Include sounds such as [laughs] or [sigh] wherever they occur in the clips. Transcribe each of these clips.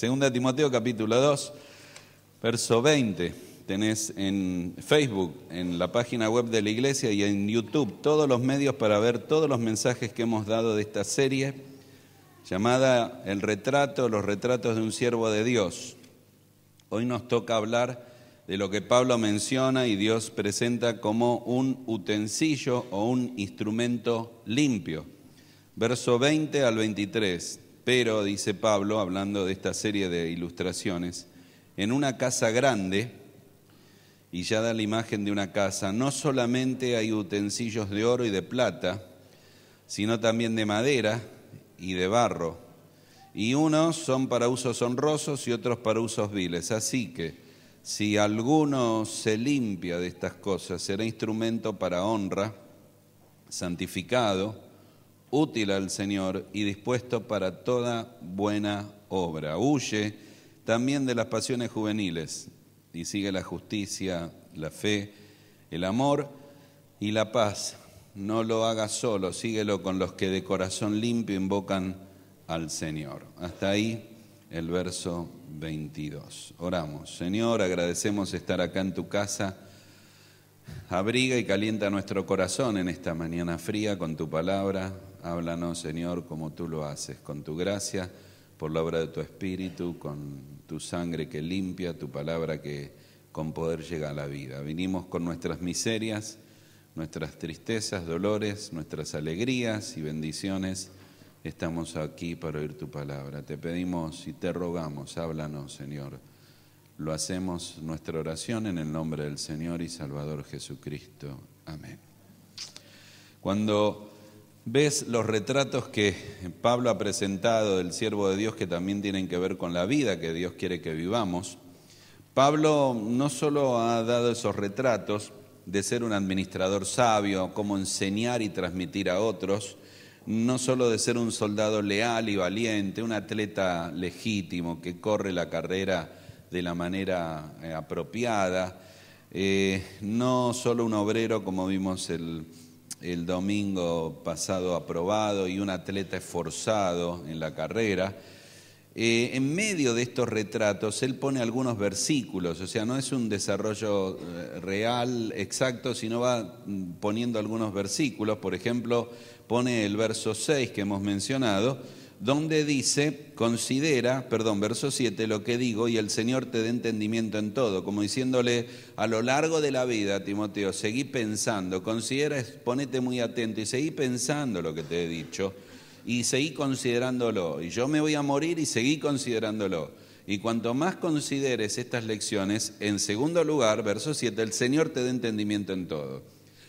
Segunda Timoteo capítulo 2, verso 20. Tenés en Facebook, en la página web de la iglesia y en YouTube todos los medios para ver todos los mensajes que hemos dado de esta serie llamada El retrato, los retratos de un siervo de Dios. Hoy nos toca hablar de lo que Pablo menciona y Dios presenta como un utensilio o un instrumento limpio. Verso 20 al 23. Pero, dice Pablo, hablando de esta serie de ilustraciones, en una casa grande, y ya da la imagen de una casa, no solamente hay utensilios de oro y de plata, sino también de madera y de barro. Y unos son para usos honrosos y otros para usos viles. Así que si alguno se limpia de estas cosas, será instrumento para honra, santificado, útil al Señor y dispuesto para toda buena obra. Huye también de las pasiones juveniles y sigue la justicia, la fe, el amor y la paz. No lo haga solo, síguelo con los que de corazón limpio invocan al Señor. Hasta ahí el verso 22. Oramos. Señor, agradecemos estar acá en tu casa. Abriga y calienta nuestro corazón en esta mañana fría con tu palabra. Háblanos, Señor, como tú lo haces, con tu gracia, por la obra de tu Espíritu, con tu sangre que limpia, tu palabra que con poder llega a la vida. Vinimos con nuestras miserias, nuestras tristezas, dolores, nuestras alegrías y bendiciones. Estamos aquí para oír tu palabra. Te pedimos y te rogamos, háblanos, Señor. Lo hacemos nuestra oración en el nombre del Señor y Salvador Jesucristo. Amén. Cuando ves los retratos que Pablo ha presentado del siervo de Dios que también tienen que ver con la vida que Dios quiere que vivamos, Pablo no solo ha dado esos retratos de ser un administrador sabio, cómo enseñar y transmitir a otros, no solo de ser un soldado leal y valiente, un atleta legítimo que corre la carrera de la manera eh, apropiada, eh, no solo un obrero como vimos el el domingo pasado aprobado y un atleta esforzado en la carrera, eh, en medio de estos retratos él pone algunos versículos, o sea, no es un desarrollo eh, real, exacto, sino va mm, poniendo algunos versículos, por ejemplo, pone el verso 6 que hemos mencionado, donde dice, considera, perdón, verso 7, lo que digo, y el Señor te dé entendimiento en todo, como diciéndole a lo largo de la vida, Timoteo, seguí pensando, considera, ponete muy atento y seguí pensando lo que te he dicho, y seguí considerándolo, y yo me voy a morir y seguí considerándolo. Y cuanto más consideres estas lecciones, en segundo lugar, verso 7, el Señor te dé entendimiento en todo.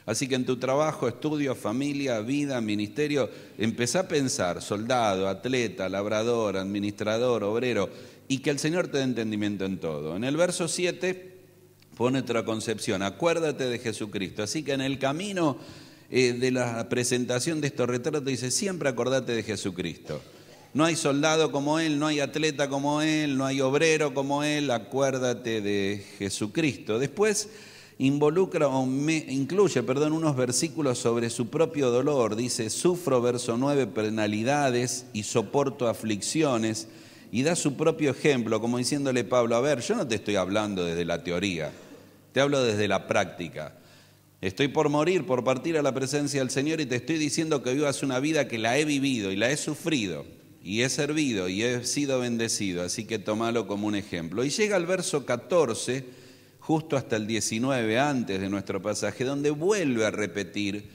Así que en tu trabajo, estudio, familia, vida, ministerio, empezá a pensar, soldado, atleta, labrador, administrador, obrero, y que el Señor te dé entendimiento en todo. En el verso 7 pone otra concepción, acuérdate de Jesucristo. Así que en el camino eh, de la presentación de estos retratos dice, siempre acordate de Jesucristo. No hay soldado como Él, no hay atleta como Él, no hay obrero como Él, acuérdate de Jesucristo. Después involucra o me, incluye perdón, unos versículos sobre su propio dolor. Dice, sufro, verso 9, penalidades y soporto aflicciones. Y da su propio ejemplo, como diciéndole Pablo, a ver, yo no te estoy hablando desde la teoría, te hablo desde la práctica. Estoy por morir, por partir a la presencia del Señor y te estoy diciendo que vivas una vida que la he vivido y la he sufrido y he servido y he sido bendecido, así que tómalo como un ejemplo. Y llega al verso 14 justo hasta el 19 antes de nuestro pasaje, donde vuelve a repetir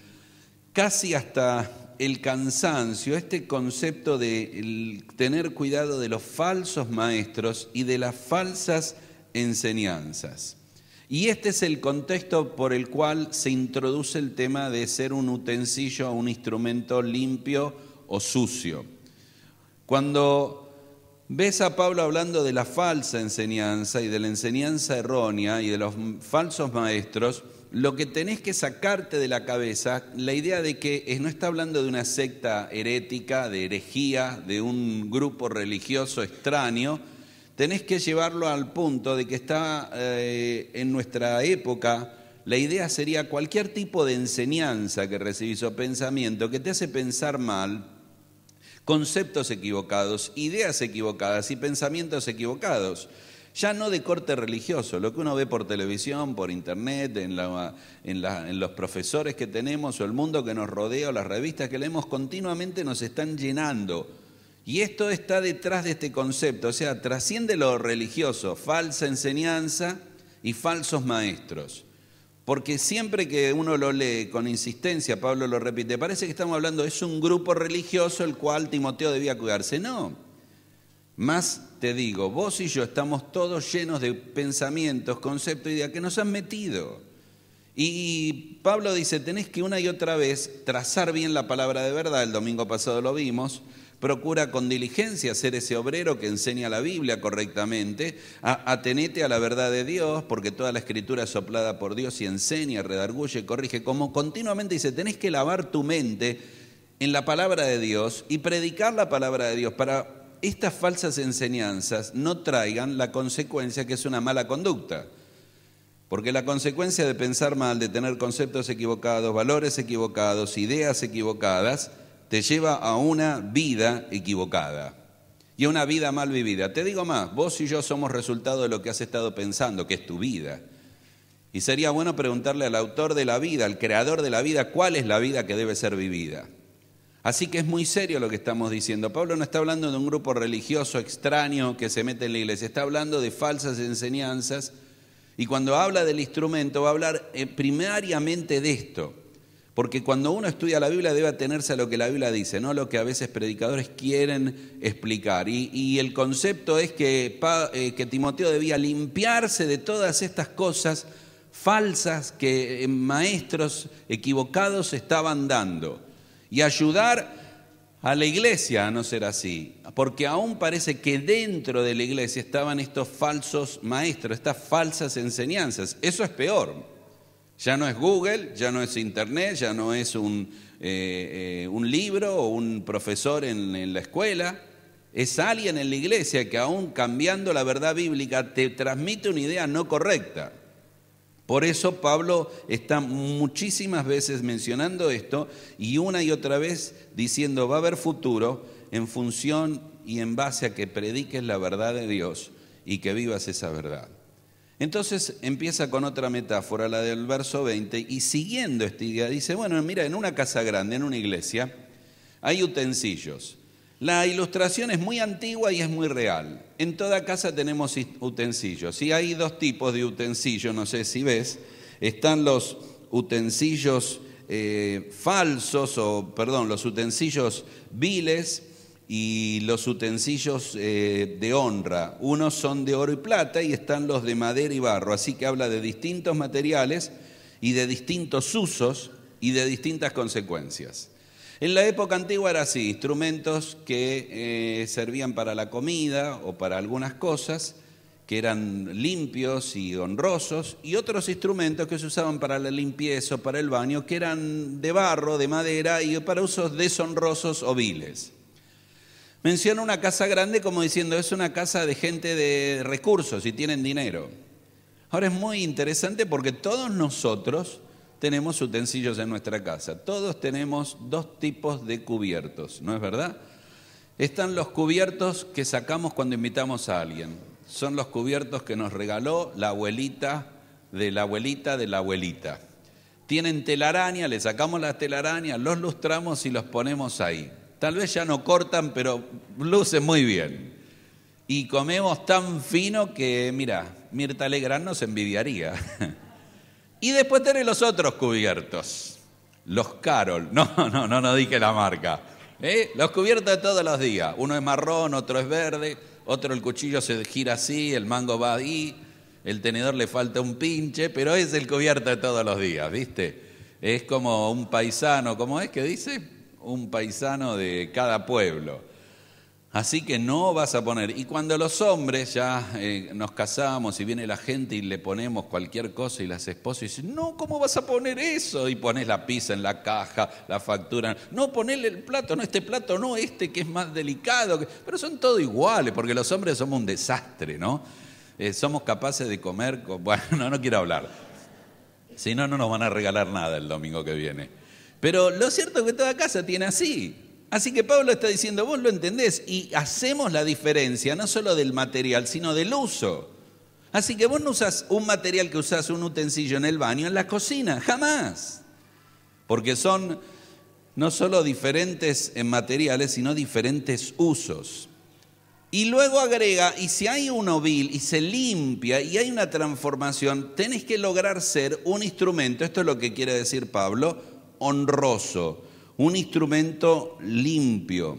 casi hasta el cansancio este concepto de tener cuidado de los falsos maestros y de las falsas enseñanzas. Y este es el contexto por el cual se introduce el tema de ser un utensilio o un instrumento limpio o sucio. Cuando ves a Pablo hablando de la falsa enseñanza y de la enseñanza errónea y de los falsos maestros, lo que tenés que sacarte de la cabeza, la idea de que no está hablando de una secta herética, de herejía, de un grupo religioso extraño, tenés que llevarlo al punto de que está eh, en nuestra época, la idea sería cualquier tipo de enseñanza que recibís o pensamiento que te hace pensar mal, conceptos equivocados, ideas equivocadas y pensamientos equivocados. Ya no de corte religioso, lo que uno ve por televisión, por internet, en, los profesores que tenemos o el mundo que nos rodea o las revistas que leemos continuamente nos están llenando y esto está detrás de este concepto, o sea, trasciende lo religioso, falsa enseñanza y falsos maestros. Porque siempre que uno lo lee con insistencia, Pablo lo repite, parece que estamos hablando, es un grupo religioso el cual Timoteo debía cuidarse. No. Más te digo, vos y yo estamos todos llenos de pensamientos, conceptos, ideas que nos han metido. Y Pablo dice, tenés que una y otra vez trazar bien la palabra de verdad, el domingo pasado lo vimos, Procura con diligencia ser ese obrero que enseña la Biblia correctamente. A, atenete a la verdad de Dios, porque toda la escritura es soplada por Dios y enseña, redarguye, corrige. Como continuamente dice, tenés que lavar tu mente en la palabra de Dios y predicar la palabra de Dios para estas falsas enseñanzas no traigan la consecuencia que es una mala conducta. Porque la consecuencia de pensar mal, de tener conceptos equivocados, valores equivocados, ideas equivocadas, te lleva a una vida equivocada y a una vida mal vivida. Te digo más, vos y yo somos resultado de lo que has estado pensando, que es tu vida. Y sería bueno preguntarle al autor de la vida, al creador de la vida, cuál es la vida que debe ser vivida. Así que es muy serio lo que estamos diciendo. Pablo no está hablando de un grupo religioso extraño que se mete en la iglesia, está hablando de falsas enseñanzas. Y cuando habla del instrumento va a hablar eh, primariamente de esto, porque cuando uno estudia la Biblia debe atenerse a lo que la Biblia dice, no a lo que a veces predicadores quieren explicar. Y, el concepto es que, eh, que Timoteo debía limpiarse de todas estas cosas falsas que eh, maestros equivocados estaban dando y ayudar a la iglesia a no ser así, porque aún parece que dentro de la iglesia estaban estos falsos maestros, estas falsas enseñanzas. Eso es peor, ya no es Google, ya no es Internet, ya no es eh, eh, un, libro o un profesor en, en la escuela. Es alguien en la iglesia que aún cambiando la verdad bíblica te transmite una idea no correcta. Por eso Pablo está muchísimas veces mencionando esto y una y otra vez diciendo va a haber futuro en función y en base a que prediques la verdad de Dios y que vivas esa verdad. Entonces empieza con otra metáfora, la del verso 20, y siguiendo esta idea dice, bueno, mira, en una casa grande, en una iglesia, hay utensilios. La ilustración es muy antigua y es muy real. En toda casa tenemos utensilios. Y hay dos tipos de utensilios, no sé si ves. Están los utensilios eh, falsos o, perdón, los utensilios viles y los utensilios eh, de honra. Unos son de oro y plata y están los de madera y barro. Así que habla de distintos materiales y de distintos usos y de distintas consecuencias. En la época antigua era así, instrumentos que eh, servían para la comida o para algunas cosas, que eran limpios y honrosos, y otros instrumentos que se usaban para la limpieza o para el baño, que eran de barro, de madera y para usos deshonrosos o viles. Menciona una casa grande como diciendo, es una casa de gente de recursos y tienen dinero. Ahora es muy interesante porque todos nosotros tenemos utensilios en nuestra casa. Todos tenemos dos tipos de cubiertos, ¿no es verdad? Están los cubiertos que sacamos cuando invitamos a alguien. Son los cubiertos que nos regaló la abuelita de la abuelita de la abuelita. Tienen telaraña, le sacamos las telarañas, los lustramos y los ponemos ahí. Tal vez ya no cortan, pero luce muy bien. Y comemos tan fino que, mira, Mirta Legrand nos envidiaría. [laughs] y después tenés los otros cubiertos. Los Carol. [laughs] No, no, no, no dije la marca. ¿Eh? Los cubiertos de todos los días. Uno es marrón, otro es verde, otro el cuchillo se gira así, el mango va ahí, el tenedor le falta un pinche, pero es el cubierto de todos los días, ¿viste? Es como un paisano, ¿cómo es que dice? un paisano de cada pueblo. Así que no vas a poner. Y cuando los hombres ya eh, nos casamos y viene la gente y le ponemos cualquier cosa y las esposas dicen, no, ¿cómo vas a poner eso? Y pones la pizza en la caja, la factura. No, ponele el plato, no este plato, no este que es más delicado. Pero son todos iguales, porque los hombres somos un desastre, ¿no? Eh, somos capaces de comer, con... [laughs] bueno, no quiero hablar. Si no, no nos van a regalar nada el domingo que viene. Pero lo cierto es que toda casa tiene así. Así que Pablo está diciendo, vos lo entendés y hacemos la diferencia, no solo del material, sino del uso. Así que vos no usás un material que usás un utensilio en el baño, en la cocina, jamás. Porque son no solo diferentes en materiales, sino diferentes usos. Y luego agrega, y si hay un ovil y se limpia y hay una transformación, tenés que lograr ser un instrumento, esto es lo que quiere decir Pablo, honroso, un instrumento limpio.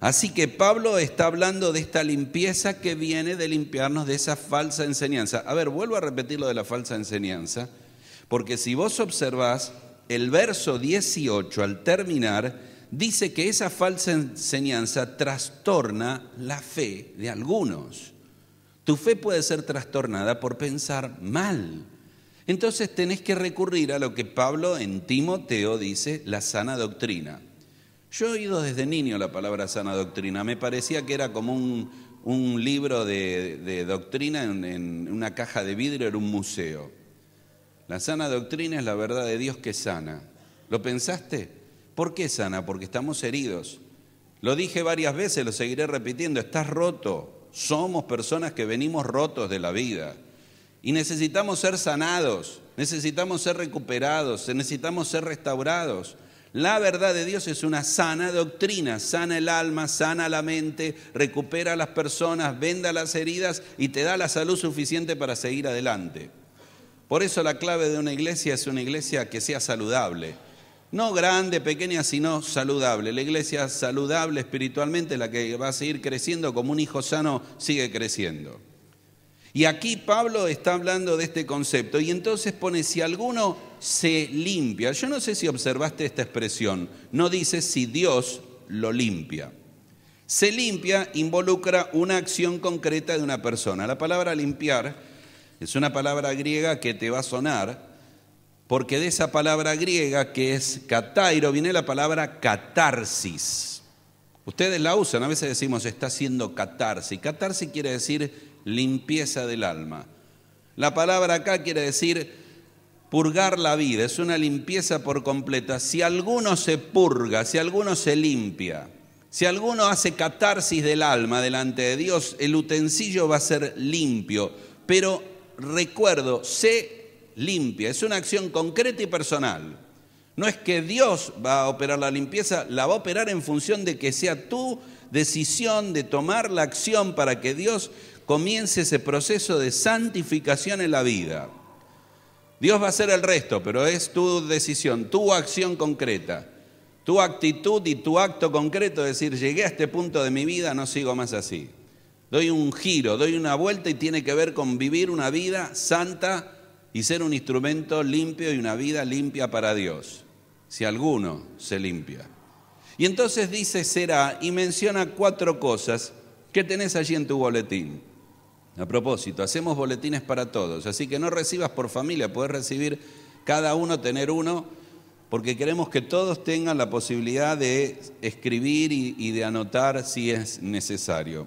Así que Pablo está hablando de esta limpieza que viene de limpiarnos de esa falsa enseñanza. A ver, vuelvo a repetir lo de la falsa enseñanza, porque si vos observás el verso 18 al terminar, dice que esa falsa enseñanza trastorna la fe de algunos. Tu fe puede ser trastornada por pensar mal, entonces tenés que recurrir a lo que Pablo en Timoteo dice, la sana doctrina. Yo he oído desde niño la palabra sana doctrina, me parecía que era como un, libro de, doctrina en, una caja de vidrio, era un museo. La sana doctrina es la verdad de Dios que sana. ¿Lo pensaste? ¿Por qué sana? Porque estamos heridos. Lo dije varias veces, lo seguiré repitiendo, estás roto. Somos personas que venimos rotos de la vida. Y necesitamos ser sanados, necesitamos ser recuperados, necesitamos ser restaurados. La verdad de Dios es una sana doctrina, sana el alma, sana la mente, recupera a las personas, venda las heridas y te da la salud suficiente para seguir adelante. Por eso la clave de una iglesia es una iglesia que sea saludable. No grande, pequeña, sino saludable. La iglesia saludable espiritualmente es la que va a seguir creciendo como un hijo sano sigue creciendo. Y aquí Pablo está hablando de este concepto y entonces pone si alguno se limpia. Yo no sé si observaste esta expresión. No dice si Dios lo limpia. Se limpia involucra una acción concreta de una persona. La palabra limpiar es una palabra griega que te va a sonar porque de esa palabra griega que es catairo viene la palabra catarsis. Ustedes la usan, a veces decimos está haciendo catarsis. Catarsis quiere decir limpieza del alma. La palabra acá quiere decir purgar la vida, es una limpieza por completa. Si alguno se purga, si alguno se limpia, si alguno hace catarsis del alma delante de Dios, el utensilio va a ser limpio. Pero recuerdo, se limpia, es una acción concreta y personal. No es que Dios va a operar la limpieza, la va a operar en función de que sea tu decisión de tomar la acción para que Dios comience ese proceso de santificación en la vida. Dios va a hacer el resto, pero es tu decisión, tu acción concreta, tu actitud y tu acto concreto, de decir, llegué a este punto de mi vida, no sigo más así. Doy un giro, doy una vuelta y tiene que ver con vivir una vida santa y ser un instrumento limpio y una vida limpia para Dios, si alguno se limpia. Y entonces dice será y menciona cuatro cosas que tenés allí en tu boletín. A propósito, hacemos boletines para todos, así que no recibas por familia, puedes recibir cada uno, tener uno, porque queremos que todos tengan la posibilidad de escribir y, de anotar si es necesario.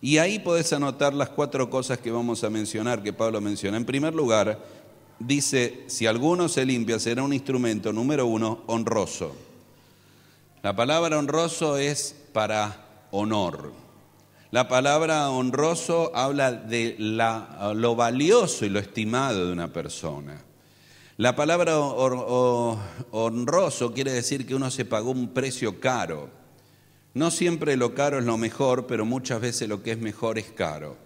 Y ahí podés anotar las cuatro cosas que vamos a mencionar, que Pablo menciona. En primer lugar, dice, si alguno se limpia, será un instrumento, número uno, honroso. La palabra honroso es para honor. La palabra honroso habla de lo valioso y lo estimado de una persona. La palabra honroso quiere decir que uno se pagó un precio caro. No siempre lo caro es lo mejor, pero muchas veces lo que es mejor es caro.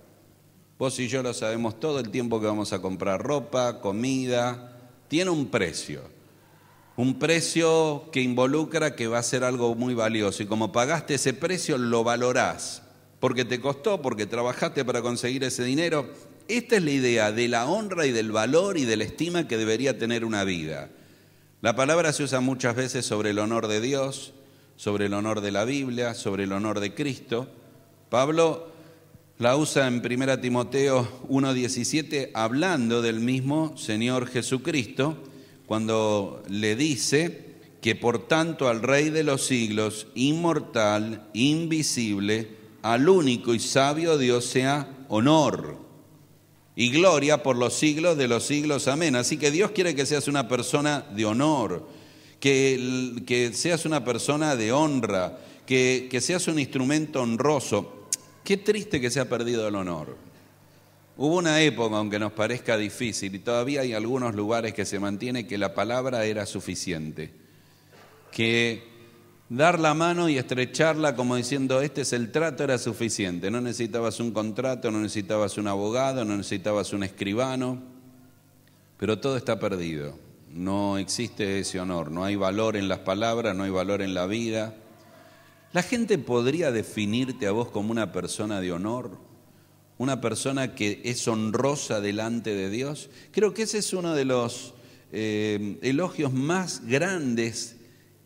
Vos y yo lo sabemos todo el tiempo que vamos a comprar ropa, comida, tiene un precio. Un precio que involucra que va a ser algo muy valioso. Y como pagaste ese precio, lo valorás porque te costó, porque trabajaste para conseguir ese dinero. Esta es la idea de la honra y del valor y de la estima que debería tener una vida. La palabra se usa muchas veces sobre el honor de Dios, sobre el honor de la Biblia, sobre el honor de Cristo. Pablo la usa en 1 Timoteo 1.17 hablando del mismo Señor Jesucristo cuando le dice que por tanto al Rey de los siglos, inmortal, invisible, al único y sabio Dios sea honor y gloria por los siglos de los siglos. Amén. Así que Dios quiere que seas una persona de honor, que, que seas una persona de honra, que, que seas un instrumento honroso. Qué triste que se ha perdido el honor. Hubo una época, aunque nos parezca difícil, y todavía hay algunos lugares que se mantiene que la palabra era suficiente, que dar la mano y estrecharla como diciendo, este es el trato, era suficiente. No necesitabas un contrato, no necesitabas un abogado, no necesitabas un escribano, pero todo está perdido. No existe ese honor, no hay valor en las palabras, no hay valor en la vida. ¿La gente podría definirte a vos como una persona de honor? ¿Una persona que es honrosa delante de Dios? Creo que ese es uno de los eh, elogios más grandes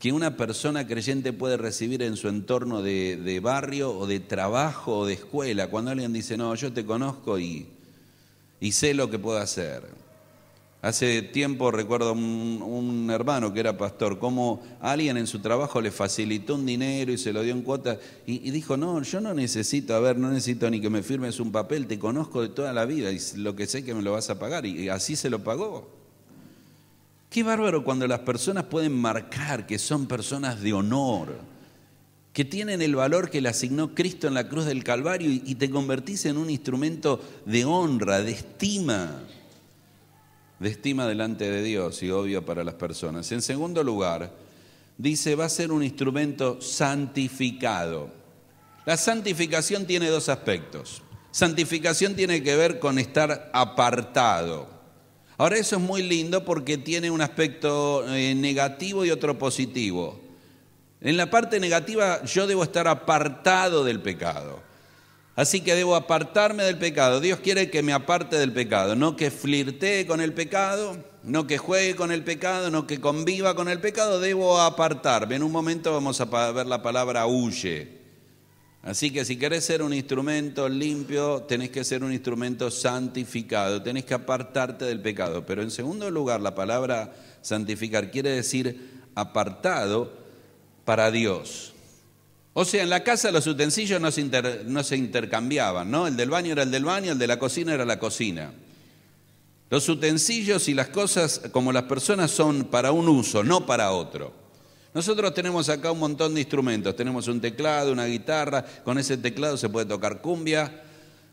que una persona creyente puede recibir en su entorno de, barrio o de trabajo o de escuela. Cuando alguien dice, no, yo te conozco y, y sé lo que puedo hacer. Hace tiempo recuerdo un, un hermano que era pastor, como alguien en su trabajo le facilitó un dinero y se lo dio en cuotas y, dijo, no, yo no necesito, a ver, no necesito ni que me firmes un papel, te conozco de toda la vida y lo que sé que me lo vas a pagar. y así se lo pagó. Qué bárbaro cuando las personas pueden marcar que son personas de honor, que tienen el valor que le asignó Cristo en la cruz del Calvario y, te convertís en un instrumento de honra, de estima, de estima delante de Dios y obvio para las personas. En segundo lugar, dice, va a ser un instrumento santificado. La santificación tiene dos aspectos. Santificación tiene que ver con estar apartado Ahora eso es muy lindo porque tiene un aspecto eh, negativo y otro positivo. En la parte negativa yo debo estar apartado del pecado. Así que debo apartarme del pecado. Dios quiere que me aparte del pecado, no que flirtee con el pecado, no que juegue con el pecado, no que conviva con el pecado, debo apartarme. En un momento vamos a ver la palabra huye. Así que si querés ser un instrumento limpio, tenés que ser un instrumento santificado, tenés que apartarte del pecado. Pero en segundo lugar, la palabra santificar quiere decir apartado para Dios. O sea, en la casa los utensilios no se, no se intercambiaban, ¿no? El del baño era el del baño, el de la cocina era la cocina. Los utensilios y las cosas como las personas son para un uso, no para otro. Nosotros tenemos acá un montón de instrumentos, tenemos un teclado, una guitarra, con ese teclado se puede tocar cumbia,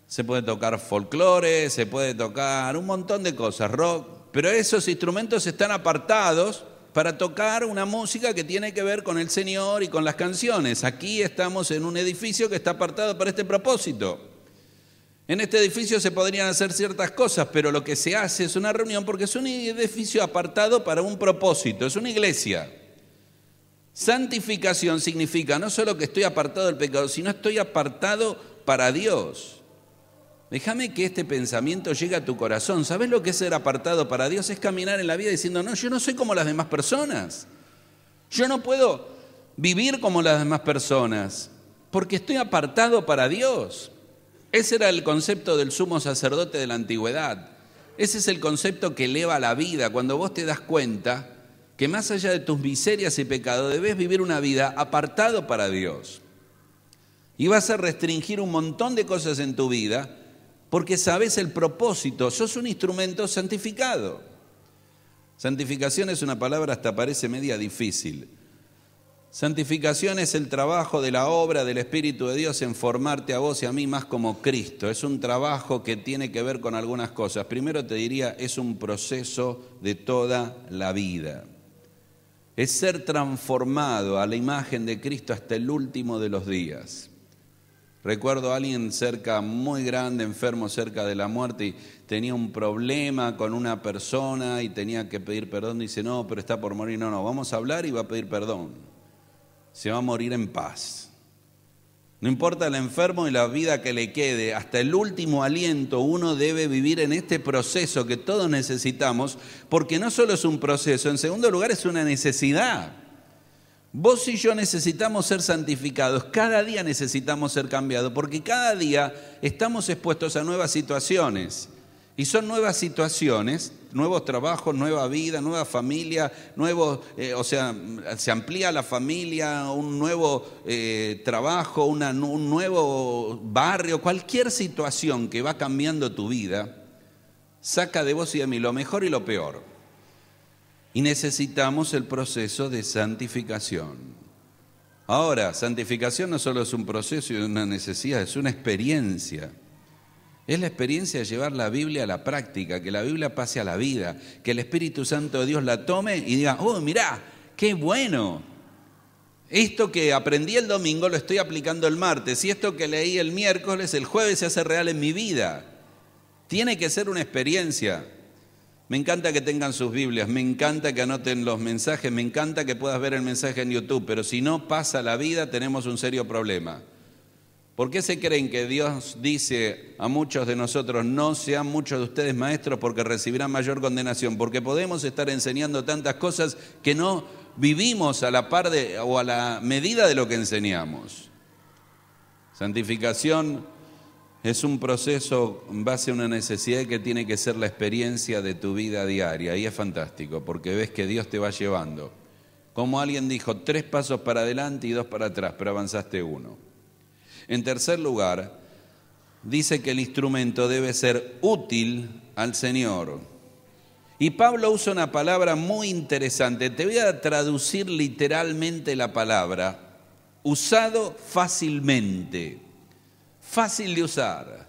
se puede tocar folclore, se puede tocar un montón de cosas, rock, pero esos instrumentos están apartados para tocar una música que tiene que ver con el Señor y con las canciones. Aquí estamos en un edificio que está apartado para este propósito. En este edificio se podrían hacer ciertas cosas, pero lo que se hace es una reunión porque es un edificio apartado para un propósito, es una iglesia. Santificación significa no solo que estoy apartado del pecado, sino estoy apartado para Dios. Déjame que este pensamiento llegue a tu corazón. ¿Sabes lo que es ser apartado para Dios? Es caminar en la vida diciendo, no, yo no soy como las demás personas. Yo no puedo vivir como las demás personas, porque estoy apartado para Dios. Ese era el concepto del sumo sacerdote de la antigüedad. Ese es el concepto que eleva la vida. Cuando vos te das cuenta que más allá de tus miserias y pecados debes vivir una vida apartado para Dios. Y vas a restringir un montón de cosas en tu vida porque sabes el propósito, sos un instrumento santificado. Santificación es una palabra hasta parece media difícil. Santificación es el trabajo de la obra del Espíritu de Dios en formarte a vos y a mí más como Cristo. Es un trabajo que tiene que ver con algunas cosas. Primero te diría, es un proceso de toda la vida es ser transformado a la imagen de Cristo hasta el último de los días. Recuerdo a alguien cerca, muy grande, enfermo, cerca de la muerte, y tenía un problema con una persona y tenía que pedir perdón. Dice, no, pero está por morir. No, no, vamos a hablar y va a pedir perdón. Se va a morir en paz. No importa el enfermo y la vida que le quede, hasta el último aliento uno debe vivir en este proceso que todos necesitamos, porque no solo es un proceso, en segundo lugar es una necesidad. Vos y yo necesitamos ser santificados, cada día necesitamos ser cambiados, porque cada día estamos expuestos a nuevas situaciones. Y son nuevas situaciones nuevos trabajos, nueva vida, nueva familia, nuevos, eh, o sea, se amplía la familia, un nuevo eh, trabajo, un nuevo barrio, cualquier situación que va cambiando tu vida, saca de vos y de mí lo mejor y lo peor. Y necesitamos el proceso de santificación. Ahora, santificación no solo es un proceso y una necesidad, es una experiencia. Es la experiencia de llevar la Biblia a la práctica, que la Biblia pase a la vida, que el Espíritu Santo de Dios la tome y diga, oh, mirá, qué bueno. Esto que aprendí el domingo lo estoy aplicando el martes y esto que leí el miércoles, el jueves se hace real en mi vida. Tiene que ser una experiencia. Me encanta que tengan sus Biblias, me encanta que anoten los mensajes, me encanta que puedas ver el mensaje en YouTube, pero si no pasa la vida tenemos un serio problema. ¿Por qué se creen que Dios dice a muchos de nosotros, no sean muchos de ustedes maestros porque recibirán mayor condenación? Porque podemos estar enseñando tantas cosas que no vivimos a la par de, o a la medida de lo que enseñamos. Santificación es un proceso en base a una necesidad que tiene que ser la experiencia de tu vida diaria. Y es fantástico porque ves que Dios te va llevando. Como alguien dijo, tres pasos para adelante y dos para atrás, pero avanzaste uno. En tercer lugar, dice que el instrumento debe ser útil al Señor. Y Pablo usa una palabra muy interesante. Te voy a traducir literalmente la palabra. Usado fácilmente. Fácil de usar.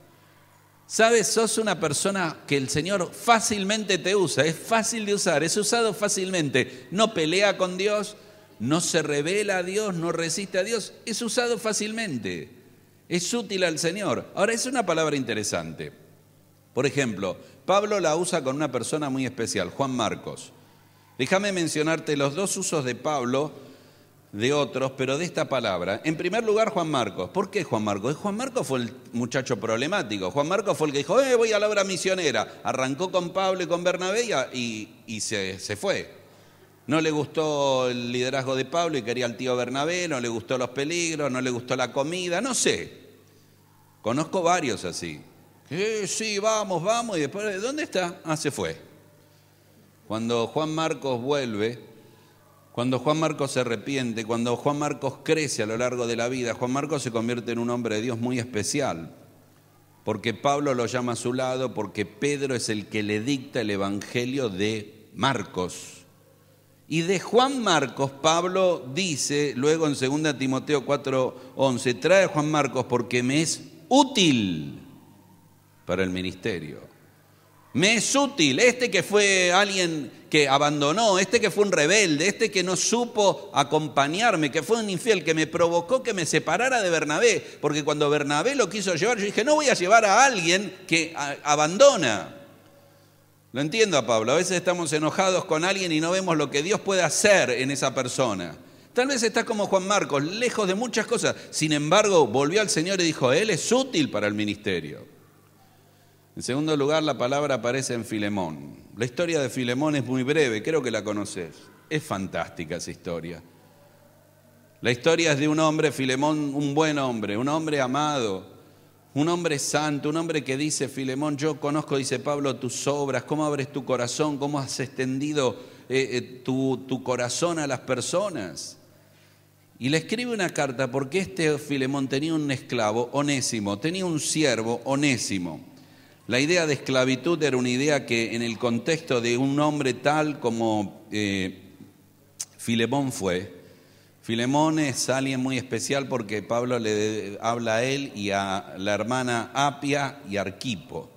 Sabes, sos una persona que el Señor fácilmente te usa, es fácil de usar, es usado fácilmente. No pelea con Dios, no se revela a Dios, no resiste a Dios, es usado fácilmente. Es útil al Señor. Ahora, es una palabra interesante. Por ejemplo, Pablo la usa con una persona muy especial, Juan Marcos. Déjame mencionarte los dos usos de Pablo de otros, pero de esta palabra. En primer lugar, Juan Marcos. ¿Por qué Juan Marcos? Juan Marcos fue el muchacho problemático. Juan Marcos fue el que dijo, eh, voy a la obra misionera. Arrancó con Pablo y con Bernabé y, y se, se fue. No le gustó el liderazgo de Pablo y quería al tío Bernabé, no le gustó los peligros, no le gustó la comida, no sé. Conozco varios así. sí, vamos, vamos, y después, ¿dónde está? Ah, se fue. Cuando Juan Marcos vuelve, cuando Juan Marcos se arrepiente, cuando Juan Marcos crece a lo largo de la vida, Juan Marcos se convierte en un hombre de Dios muy especial, porque Pablo lo llama a su lado, porque Pedro es el que le dicta el Evangelio de Marcos. Y de Juan Marcos, Pablo dice luego en 2 Timoteo 4:11, trae a Juan Marcos porque me es útil para el ministerio. Me es útil, este que fue alguien que abandonó, este que fue un rebelde, este que no supo acompañarme, que fue un infiel, que me provocó que me separara de Bernabé, porque cuando Bernabé lo quiso llevar, yo dije, no voy a llevar a alguien que abandona. Lo entiendo a Pablo, a veces estamos enojados con alguien y no vemos lo que Dios puede hacer en esa persona. Tal vez está como Juan Marcos, lejos de muchas cosas. Sin embargo, volvió al Señor y dijo, Él es útil para el ministerio. En segundo lugar, la palabra aparece en Filemón. La historia de Filemón es muy breve, creo que la conoces. Es fantástica esa historia. La historia es de un hombre, Filemón, un buen hombre, un hombre amado, un hombre santo, un hombre que dice, Filemón, yo conozco, dice Pablo, tus obras, cómo abres tu corazón, cómo has extendido eh, eh, tu, corazón a las personas. Y le escribe una carta porque este Filemón tenía un esclavo, onésimo, tenía un siervo, onésimo. La idea de esclavitud era una idea que en el contexto de un hombre tal como eh, Filemón fue, Filemón es alguien muy especial porque Pablo le habla a él y a la hermana Apia y Arquipo.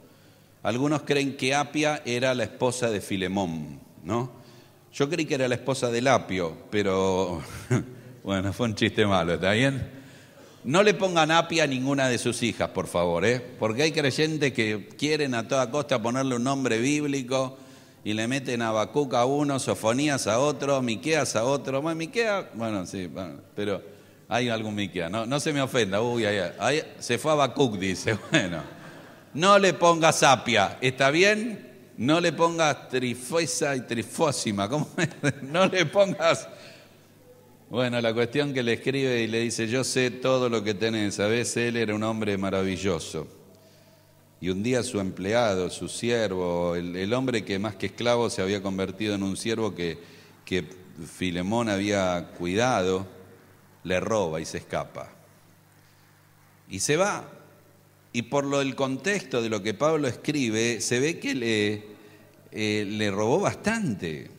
Algunos creen que Apia era la esposa de Filemón, ¿no? Yo creí que era la esposa del Apio, pero [laughs] bueno, fue un chiste malo, ¿está bien? No le pongan Apia a ninguna de sus hijas, por favor, ¿eh? Porque hay creyentes que quieren a toda costa ponerle un nombre bíblico y le meten a Bacuca a uno, Sofonías a otro, Miqueas a otro. Bueno, Miquea, bueno, sí, pero hay algún Miquea. No, no se me ofenda, uy, ahí, se fue a Bacuc, dice. [laughs] Bueno, no le pongas apia, ¿está bien? No le pongas trifesa y trifósima, ¿cómo [laughs] No le pongas. Bueno, la cuestión que le escribe y le dice: Yo sé todo lo que tenés. A él era un hombre maravilloso y un día su empleado, su siervo, el, hombre que más que esclavo se había convertido en un siervo que, Filemón había cuidado, le roba y se escapa. Y se va. Y por lo del contexto de lo que Pablo escribe, se ve que le, eh, le robó bastante.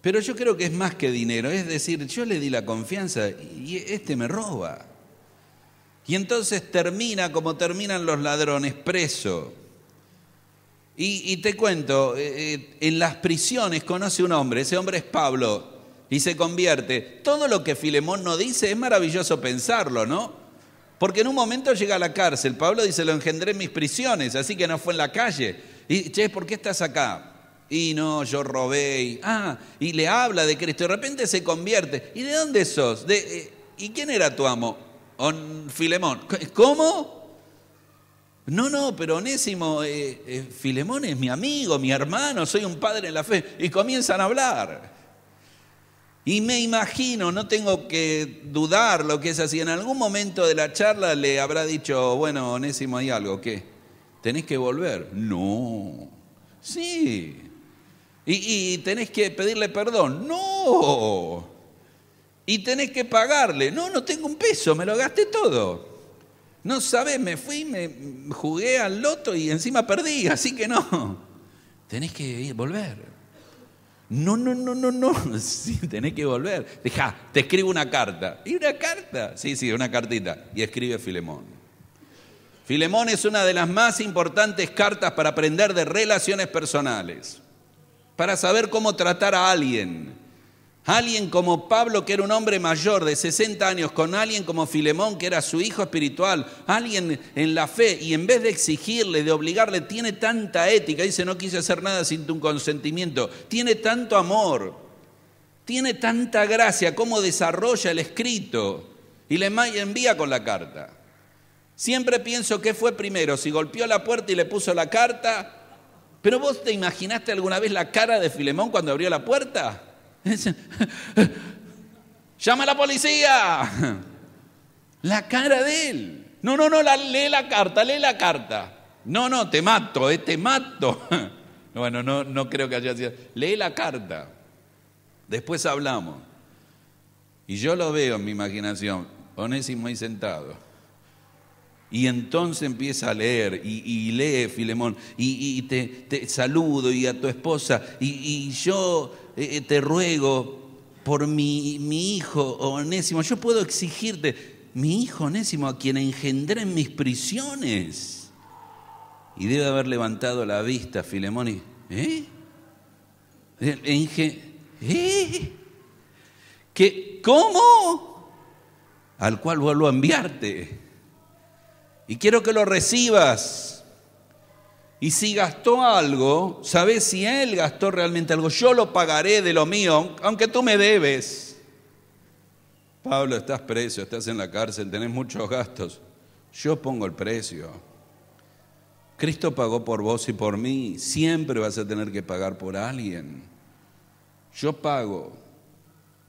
Pero yo creo que es más que dinero, es decir, yo le di la confianza y este me roba. Y entonces termina como terminan los ladrones, preso. Y, te cuento, eh, eh, en las prisiones conoce un hombre, ese hombre es Pablo, y se convierte. Todo lo que Filemón no dice es maravilloso pensarlo, ¿no? Porque en un momento llega a la cárcel, Pablo dice, lo engendré en mis prisiones, así que no fue en la calle. Y, che, ¿por qué estás acá? Y no, yo robé. ah, y le habla de Cristo. De repente se convierte. ¿Y de dónde sos? De, eh, ¿Y quién era tu amo? on Filemón. ¿Cómo? No, no, pero Onésimo, eh, eh, Filemón es mi amigo, mi hermano, soy un padre en la fe. Y comienzan a hablar. Y me imagino, no tengo que dudar lo que es así. En algún momento de la charla le habrá dicho, bueno, Onésimo, hay algo, ¿qué? ¿Tenés que volver? No. Sí. ¿Y, y tenés que pedirle perdón? No y tenés que pagarle. No, no tengo un peso, me lo gasté todo. No sabes, me fui, me jugué al loto y encima perdí, [laughs] así que no. Tenés que volver. No, no, no, no, no. [laughs] Sí, tenés que volver. Deja, te escribo una carta. ¿Y una carta? Sí, sí, una cartita. Y escribe Filemón. Filemón es una de las más importantes cartas para aprender de relaciones personales, para saber cómo tratar a alguien, Alguien como Pablo, que era un hombre mayor de 60 años, con alguien como Filemón, que era su hijo espiritual, alguien en la fe, y en vez de exigirle, de obligarle, tiene tanta ética, dice, no quise hacer nada sin tu consentimiento, tiene tanto amor, tiene tanta gracia, cómo desarrolla el escrito, y le envía con la carta. Siempre pienso que fue primero, si golpeó la puerta y le puso la carta, pero vos te imaginaste alguna vez la cara de Filemón cuando abrió la puerta? [laughs] Llama a la policía. La cara de él. No, no, no, lee la carta, lee la carta. No, no, te mato, eh, te mato. [laughs] Bueno, no, no creo que haya sido. Lee la carta. Después hablamos. Y yo lo veo en mi imaginación. Onésimo ahí sentado. Y entonces empieza a leer y, lee Filemón y, te, saludo y a tu esposa y, yo eh, eh, te ruego por mi, mi hijo Onésimo. Yo puedo exigirte, mi hijo Onésimo a quien engendré en mis prisiones. Y debe haber levantado la vista Filemón y, ¿eh? ¿Eh? ¿Qué? ¿Cómo? Al cual vuelvo a enviarte. Y quiero que lo recibas. Y si gastó algo, sabes si él gastó realmente algo, yo lo pagaré de lo mío, aunque tú me debes. Pablo, estás preso, estás en la cárcel, tenés muchos gastos. Yo pongo el precio. Cristo pagó por vos y por mí. Siempre vas a tener que pagar por alguien. Yo pago.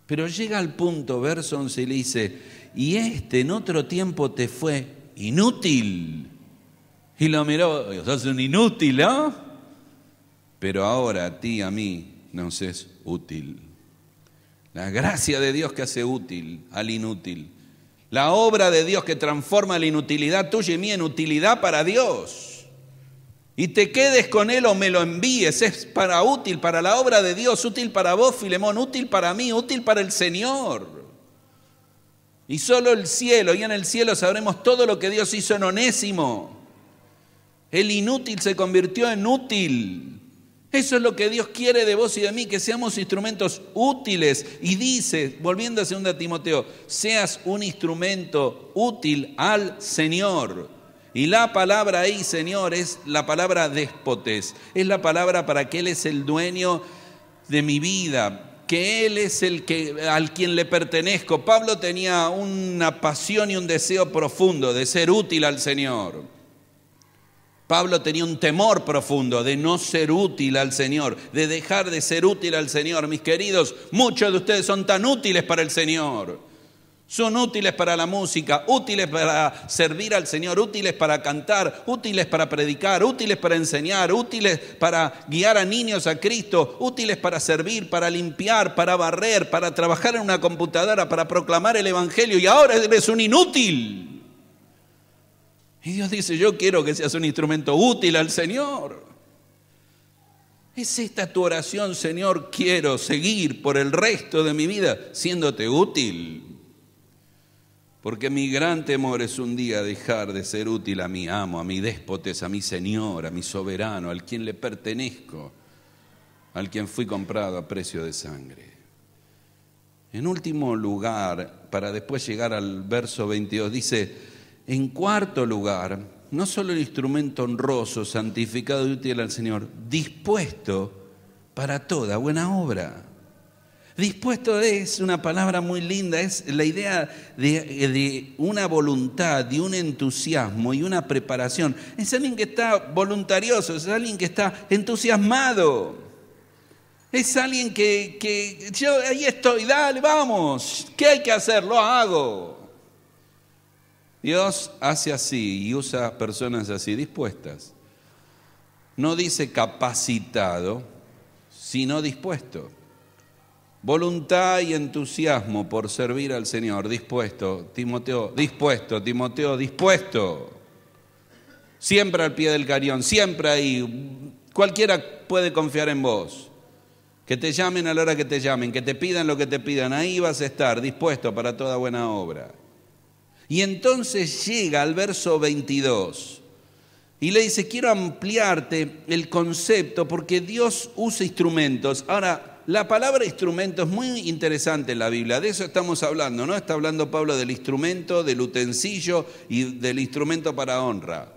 Pero llega al punto, verso 11, y dice, y este en otro tiempo te fue inútil. Y lo miró, es un inútil, ¿eh? Pero ahora a ti, a mí, nos es útil. La gracia de Dios que hace útil al inútil. La obra de Dios que transforma la inutilidad tuya y mía en utilidad para Dios. Y te quedes con Él o me lo envíes. Es para útil, para la obra de Dios, útil para vos, Filemón, útil para mí, útil para el Señor. Y solo el cielo, y en el cielo sabremos todo lo que Dios hizo en onésimo. El inútil se convirtió en útil. Eso es lo que Dios quiere de vos y de mí, que seamos instrumentos útiles. Y dice, volviendo a 2 Timoteo, seas un instrumento útil al Señor. Y la palabra ahí, Señor, es la palabra déspotes. Es la palabra para que Él es el dueño de mi vida, que Él es el que, al quien le pertenezco. Pablo tenía una pasión y un deseo profundo de ser útil al Señor. Pablo tenía un temor profundo de no ser útil al Señor, de dejar de ser útil al Señor. Mis queridos, muchos de ustedes son tan útiles para el Señor son útiles para la música, útiles para servir al Señor, útiles para cantar, útiles para predicar, útiles para enseñar, útiles para guiar a niños a Cristo, útiles para servir, para limpiar, para barrer, para trabajar en una computadora, para proclamar el Evangelio. Y ahora eres un inútil. Y Dios dice, yo quiero que seas un instrumento útil al Señor. ¿Es esta tu oración, Señor? Quiero seguir por el resto de mi vida siéndote útil. Porque mi gran temor es un día dejar de ser útil a mi amo, a mi déspotes, a mi señor, a mi soberano, al quien le pertenezco, al quien fui comprado a precio de sangre. En último lugar, para después llegar al verso 22, dice, en cuarto lugar, no solo el instrumento honroso, santificado y útil al Señor, dispuesto para toda buena obra. Dispuesto es una palabra muy linda, es la idea de, una voluntad, de un entusiasmo y una preparación. Es alguien que está voluntarioso, es alguien que está entusiasmado. Es alguien que, que yo ahí estoy, dale, vamos, ¿qué hay que hacer? Lo hago. Dios hace así y usa personas así, dispuestas. No dice capacitado, sino dispuesto. Voluntad y entusiasmo por servir al Señor, dispuesto, Timoteo, dispuesto, Timoteo, dispuesto. Siempre al pie del carión, siempre ahí. Cualquiera puede confiar en vos. Que te llamen a la hora que te llamen, que te pidan lo que te pidan, ahí vas a estar dispuesto para toda buena obra. Y entonces llega al verso 22 y le dice, quiero ampliarte el concepto porque Dios usa instrumentos. Ahora, la palabra instrumento es muy interesante en la Biblia, de eso estamos hablando, ¿no? Está hablando Pablo del instrumento, del utensilio y del instrumento para honra.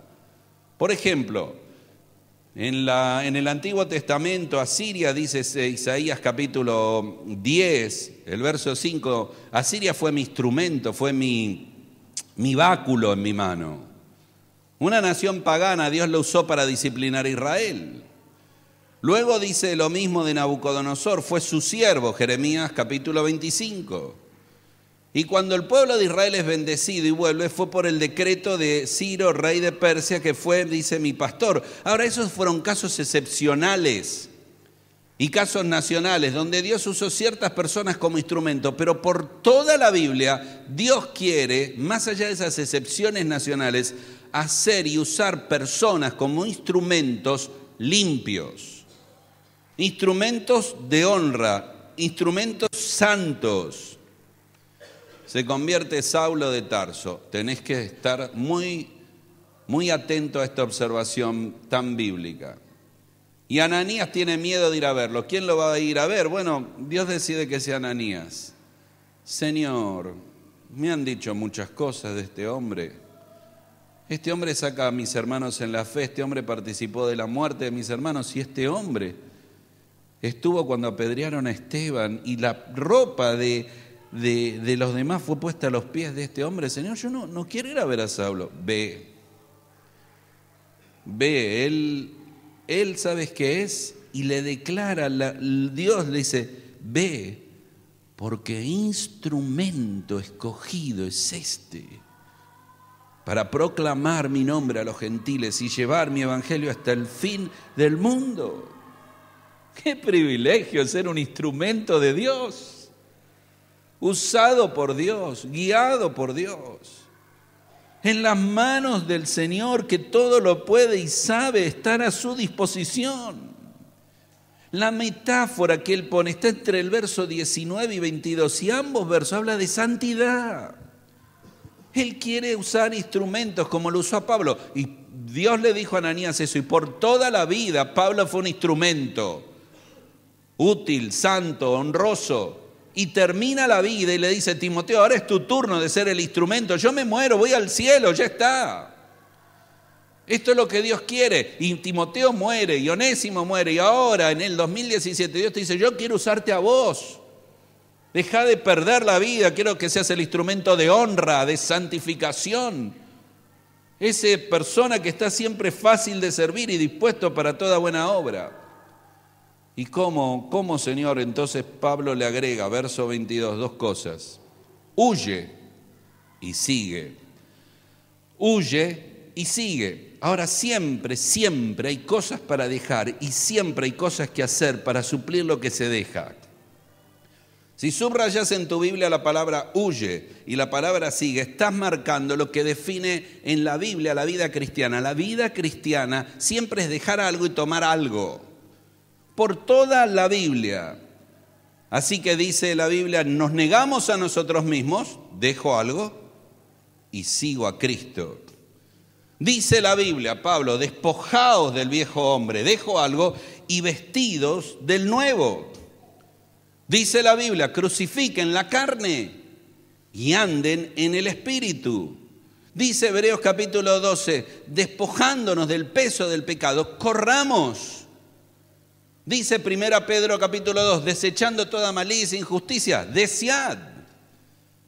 Por ejemplo, en, el Antiguo Testamento, Asiria, dice Isaías capítulo 10, el verso 5, Asiria fue mi instrumento, fue mi, mi báculo en mi mano. Una nación pagana, Dios la usó para disciplinar a Israel. Luego dice lo mismo de Nabucodonosor, fue su siervo, Jeremías capítulo 25. Y cuando el pueblo de Israel es bendecido y vuelve, fue por el decreto de Ciro, rey de Persia, que fue, dice mi pastor. Ahora, esos fueron casos excepcionales y casos nacionales, donde Dios usó ciertas personas como instrumento, pero por toda la Biblia, Dios quiere, más allá de esas excepciones nacionales, hacer y usar personas como instrumentos limpios instrumentos de honra, instrumentos santos. Se convierte Saulo de Tarso. Tenés que estar muy, muy atento a esta observación tan bíblica. Y Ananías tiene miedo de ir a verlo. ¿Quién lo va a ir a ver? Bueno, Dios decide que sea Ananías. Señor, me han dicho muchas cosas de este hombre. Este hombre saca a mis hermanos en la fe, este hombre participó de la muerte de mis hermanos y este hombre estuvo cuando apedrearon a Esteban y la ropa de, los demás fue puesta a los pies de este hombre. Señor, yo no, no quiero ir a ver a Saulo. Ve, ve, él, él sabes qué es y le declara, Dios le dice, ve, porque instrumento escogido es este para proclamar mi nombre a los gentiles y llevar mi evangelio hasta el fin del mundo. Qué privilegio ser un instrumento de Dios, usado por Dios, guiado por Dios. En las manos del Señor que todo lo puede y sabe estar a su disposición. La metáfora que él pone está entre el verso 19 y 22 y ambos versos habla de santidad. Él quiere usar instrumentos como lo usó a Pablo. Y Dios le dijo a Ananías eso. Y por toda la vida Pablo fue un instrumento útil, santo, honroso. Y termina la vida y le dice, Timoteo, ahora es tu turno de ser el instrumento. Yo me muero, voy al cielo, ya está. Esto es lo que Dios quiere. Y Timoteo muere, y Onésimo muere. Y ahora, en el 2017, Dios te dice, yo quiero usarte a vos. Deja de perder la vida, quiero que seas el instrumento de honra, de santificación. ese persona que está siempre fácil de servir y dispuesto para toda buena obra. ¿Y cómo, cómo, Señor? Entonces Pablo le agrega, verso 22, dos cosas. Huye y sigue. Huye y sigue. Ahora siempre, siempre hay cosas para dejar y siempre hay cosas que hacer para suplir lo que se deja. Si subrayas en tu Biblia la palabra huye y la palabra sigue, estás marcando lo que define en la Biblia la vida cristiana. La vida cristiana siempre es dejar algo y tomar algo por toda la Biblia. Así que dice la Biblia, nos negamos a nosotros mismos, dejo algo y sigo a Cristo. Dice la Biblia, Pablo, despojaos del viejo hombre, dejo algo y vestidos del nuevo. Dice la Biblia, crucifiquen la carne y anden en el espíritu. Dice Hebreos capítulo 12, despojándonos del peso del pecado, corramos Dice 1 Pedro capítulo 2, desechando toda malicia e injusticia, desead.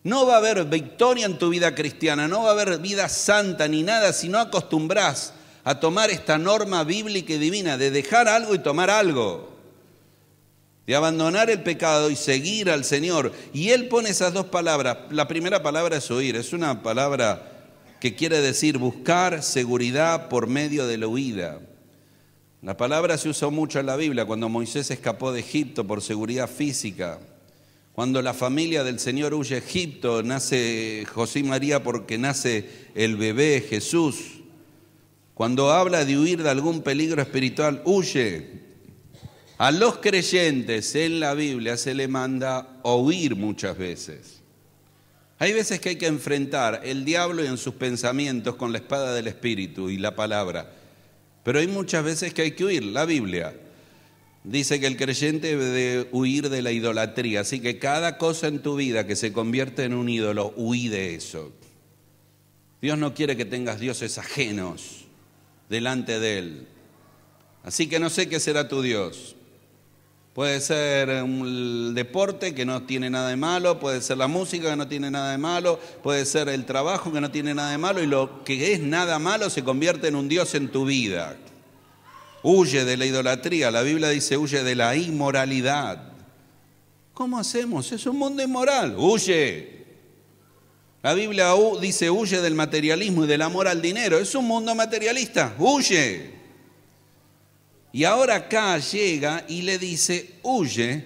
No va a haber victoria en tu vida cristiana, no va a haber vida santa ni nada si no acostumbrás a tomar esta norma bíblica y divina de dejar algo y tomar algo, de abandonar el pecado y seguir al Señor. Y Él pone esas dos palabras. La primera palabra es oír, es una palabra que quiere decir buscar seguridad por medio de la huida la palabra se usó mucho en la Biblia cuando Moisés escapó de Egipto por seguridad física, cuando la familia del Señor huye a Egipto, nace José y María porque nace el bebé Jesús. Cuando habla de huir de algún peligro espiritual, huye. A los creyentes en la Biblia se le manda huir muchas veces. Hay veces que hay que enfrentar el diablo y en sus pensamientos con la espada del Espíritu y la palabra pero hay muchas veces que hay que huir. La Biblia dice que el creyente debe huir de la idolatría. Así que cada cosa en tu vida que se convierte en un ídolo, huí de eso. Dios no quiere que tengas dioses ajenos delante de Él. Así que no sé qué será tu Dios. Puede ser un deporte que no tiene nada de malo, puede ser la música que no tiene nada de malo, puede ser el trabajo que no tiene nada de malo y lo que es nada malo se convierte en un Dios en tu vida. Huye de la idolatría, la Biblia dice huye de la inmoralidad. ¿Cómo hacemos? Es un mundo inmoral, huye. La Biblia dice huye del materialismo y del amor al dinero, es un mundo materialista, huye. Y ahora acá llega y le dice, huye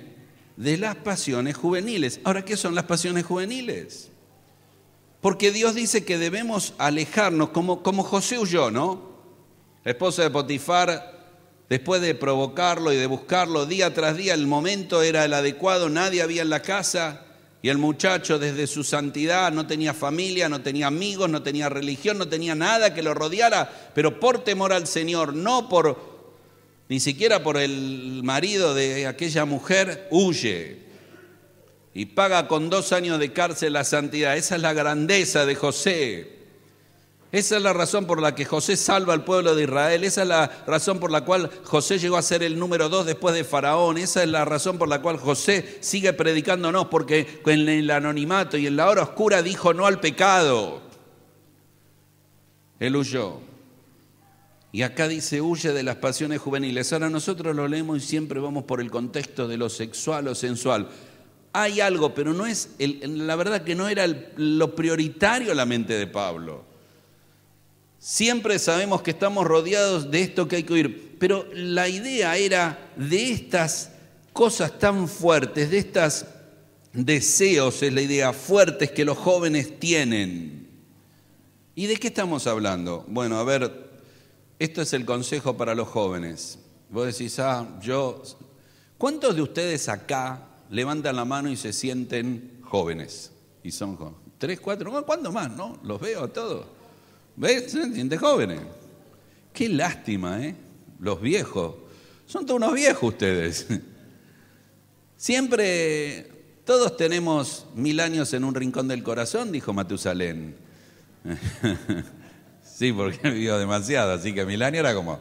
de las pasiones juveniles. Ahora, ¿qué son las pasiones juveniles? Porque Dios dice que debemos alejarnos, como, como José huyó, ¿no? La esposa de Potifar, después de provocarlo y de buscarlo día tras día, el momento era el adecuado, nadie había en la casa, y el muchacho desde su santidad no tenía familia, no tenía amigos, no tenía religión, no tenía nada que lo rodeara, pero por temor al Señor, no por ni siquiera por el marido de aquella mujer, huye y paga con dos años de cárcel la santidad. Esa es la grandeza de José. Esa es la razón por la que José salva al pueblo de Israel, esa es la razón por la cual José llegó a ser el número dos después de Faraón, esa es la razón por la cual José sigue predicándonos, porque en el anonimato y en la hora oscura dijo no al pecado. Él huyó. Y acá dice, huye de las pasiones juveniles. Ahora nosotros lo leemos y siempre vamos por el contexto de lo sexual o sensual. Hay algo, pero no es, la verdad que no era lo prioritario la mente de Pablo. Siempre sabemos que estamos rodeados de esto que hay que oír, pero la idea era de estas cosas tan fuertes, de estos deseos, es la idea, fuertes que los jóvenes tienen. ¿Y de qué estamos hablando? Bueno, a ver, esto es el consejo para los jóvenes. Vos decís, ah, yo... ¿Cuántos de ustedes acá levantan la mano y se sienten jóvenes? Y son jóvenes. ¿Tres, cuatro? ¿cuánto más? ¿No? Los veo a todos. ¿Ves? Se sienten jóvenes. Qué lástima, ¿eh? Los viejos. Son todos unos viejos ustedes. [laughs] Siempre todos tenemos mil años en un rincón del corazón, dijo Matusalén. [laughs] Sí, porque [laughs] vivió demasiado, así que Milán era como...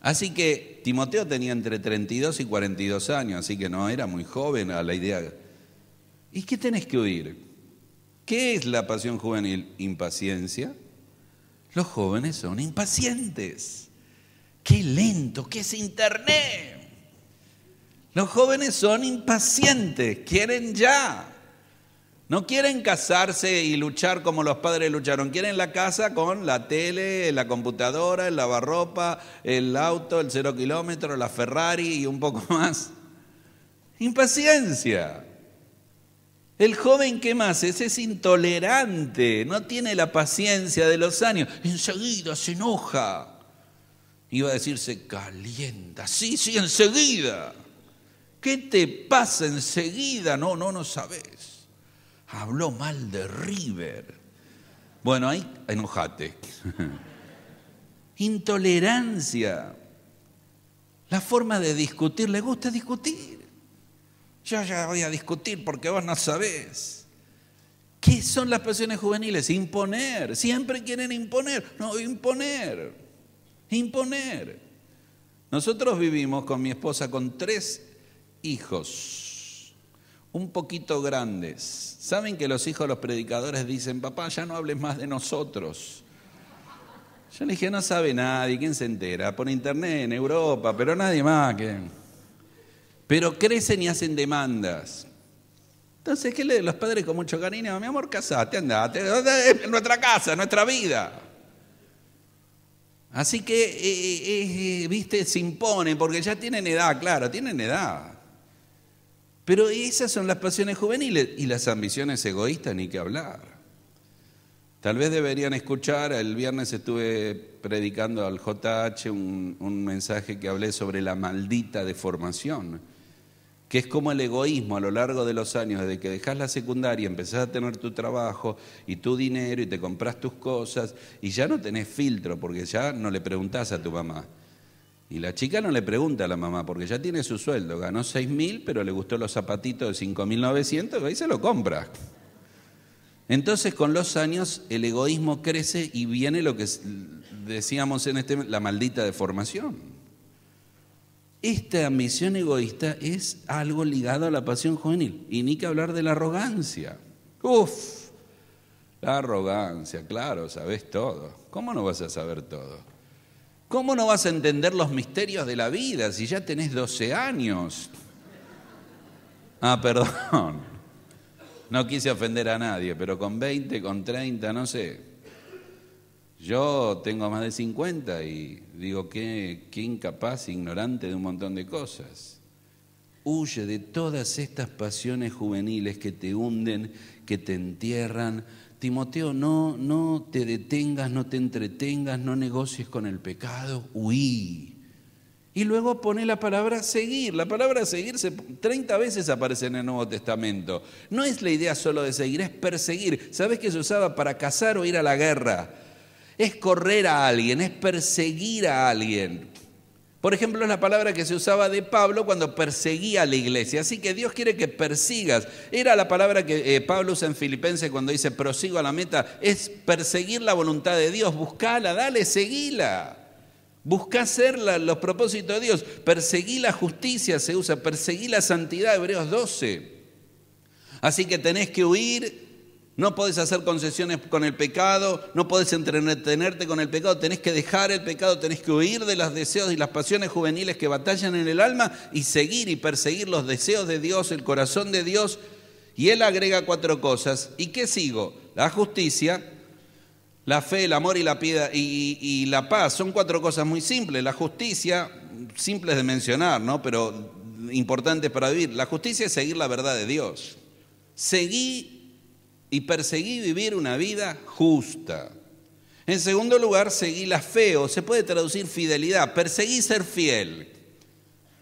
Así que Timoteo tenía entre 32 y 42 años, así que no era muy joven a la idea. ¿Y qué tenés que oír? ¿Qué es la pasión juvenil? Impaciencia. Los jóvenes son impacientes. Qué lento, qué es internet. Los jóvenes son impacientes, quieren ya. No quieren casarse y luchar como los padres lucharon. Quieren la casa con la tele, la computadora, el lavarropa, el auto, el cero kilómetro, la Ferrari y un poco más. Impaciencia. El joven, ¿qué más? Ese es intolerante, no tiene la paciencia de los años. Enseguida se enoja. Iba a decirse calienta. Sí, sí, enseguida. ¿Qué te pasa enseguida? No, no, no sabes habló mal de River. Bueno, ahí enojate. [laughs] Intolerancia. La forma de discutir, le gusta discutir. Yo ya voy a discutir porque vos no sabés. ¿Qué son las presiones juveniles? Imponer. Siempre quieren imponer. No, imponer. Imponer. Nosotros vivimos con mi esposa con tres hijos un poquito grandes. ¿Saben que los hijos de los predicadores dicen, papá, ya no hables más de nosotros? Yo le dije, no sabe nadie, ¿quién se entera? Por internet, en Europa, pero nadie más que... Pero crecen y hacen demandas. Entonces, ¿qué le los padres con mucho cariño? Mi amor, casate, andate, en nuestra casa, nuestra vida. Así que, eh, eh, eh, viste, se imponen, porque ya tienen edad, claro, tienen edad. Pero esas son las pasiones juveniles y las ambiciones egoístas, ni que hablar. Tal vez deberían escuchar, el viernes estuve predicando al JH un, mensaje que hablé sobre la maldita deformación, que es como el egoísmo a lo largo de los años, desde que dejas la secundaria, empezás a tener tu trabajo y tu dinero y te compras tus cosas y ya no tenés filtro porque ya no le preguntás a tu mamá. Y la chica no le pregunta a la mamá, porque ya tiene su sueldo, ganó 6.000, pero le gustó los zapatitos de 5.900, ahí se lo compra. Entonces con los años el egoísmo crece y viene lo que decíamos en este, la maldita deformación. Esta misión egoísta es algo ligado a la pasión juvenil. Y ni que hablar de la arrogancia. Uf, la arrogancia, claro, sabes todo. ¿Cómo no vas a saber todo? ¿Cómo no vas a entender los misterios de la vida si ya tenés 12 años? Ah, perdón. No quise ofender a nadie, pero con 20, con 30, no sé. Yo tengo más de 50 y digo que qué incapaz, ignorante de un montón de cosas. Huye de todas estas pasiones juveniles que te hunden, que te entierran, Timoteo, no, no te detengas, no te entretengas, no negocies con el pecado, huí. Y luego pone la palabra seguir. La palabra seguir 30 veces aparece en el Nuevo Testamento. No es la idea solo de seguir, es perseguir. ¿Sabes que se usaba para cazar o ir a la guerra? Es correr a alguien, es perseguir a alguien. Por ejemplo, es la palabra que se usaba de Pablo cuando perseguía a la iglesia. Así que Dios quiere que persigas. Era la palabra que eh, Pablo usa en Filipenses cuando dice prosigo a la meta. Es perseguir la voluntad de Dios. Buscala, dale, seguila. Busca hacer los propósitos de Dios. Perseguí la justicia, se usa. Perseguí la santidad, Hebreos 12. Así que tenés que huir no podés hacer concesiones con el pecado, no podés entretenerte con el pecado, tenés que dejar el pecado, tenés que huir de los deseos y las pasiones juveniles que batallan en el alma y seguir y perseguir los deseos de Dios, el corazón de Dios. Y él agrega cuatro cosas. ¿Y qué sigo? La justicia, la fe, el amor y la, piedad, y, la paz. Son cuatro cosas muy simples. La justicia, simples de mencionar, ¿no? Pero importantes para vivir. La justicia es seguir la verdad de Dios. Seguí y perseguí vivir una vida justa. En segundo lugar, seguí la fe, o se puede traducir fidelidad. Perseguí ser fiel.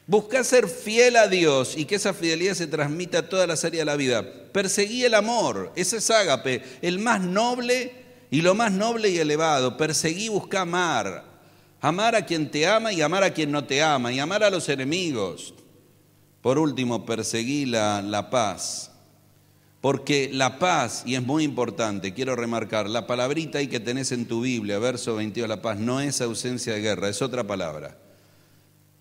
Buscá ser fiel a Dios y que esa fidelidad se transmita a toda la serie de la vida. Perseguí el amor, ese es ágape, el más noble y lo más noble y elevado. Perseguí, buscar amar. Amar a quien te ama y amar a quien no te ama, y amar a los enemigos. Por último, perseguí la, la paz. Porque la paz, y es muy importante, quiero remarcar, la palabrita ahí que tenés en tu Biblia, verso 22, la paz, no es ausencia de guerra, es otra palabra.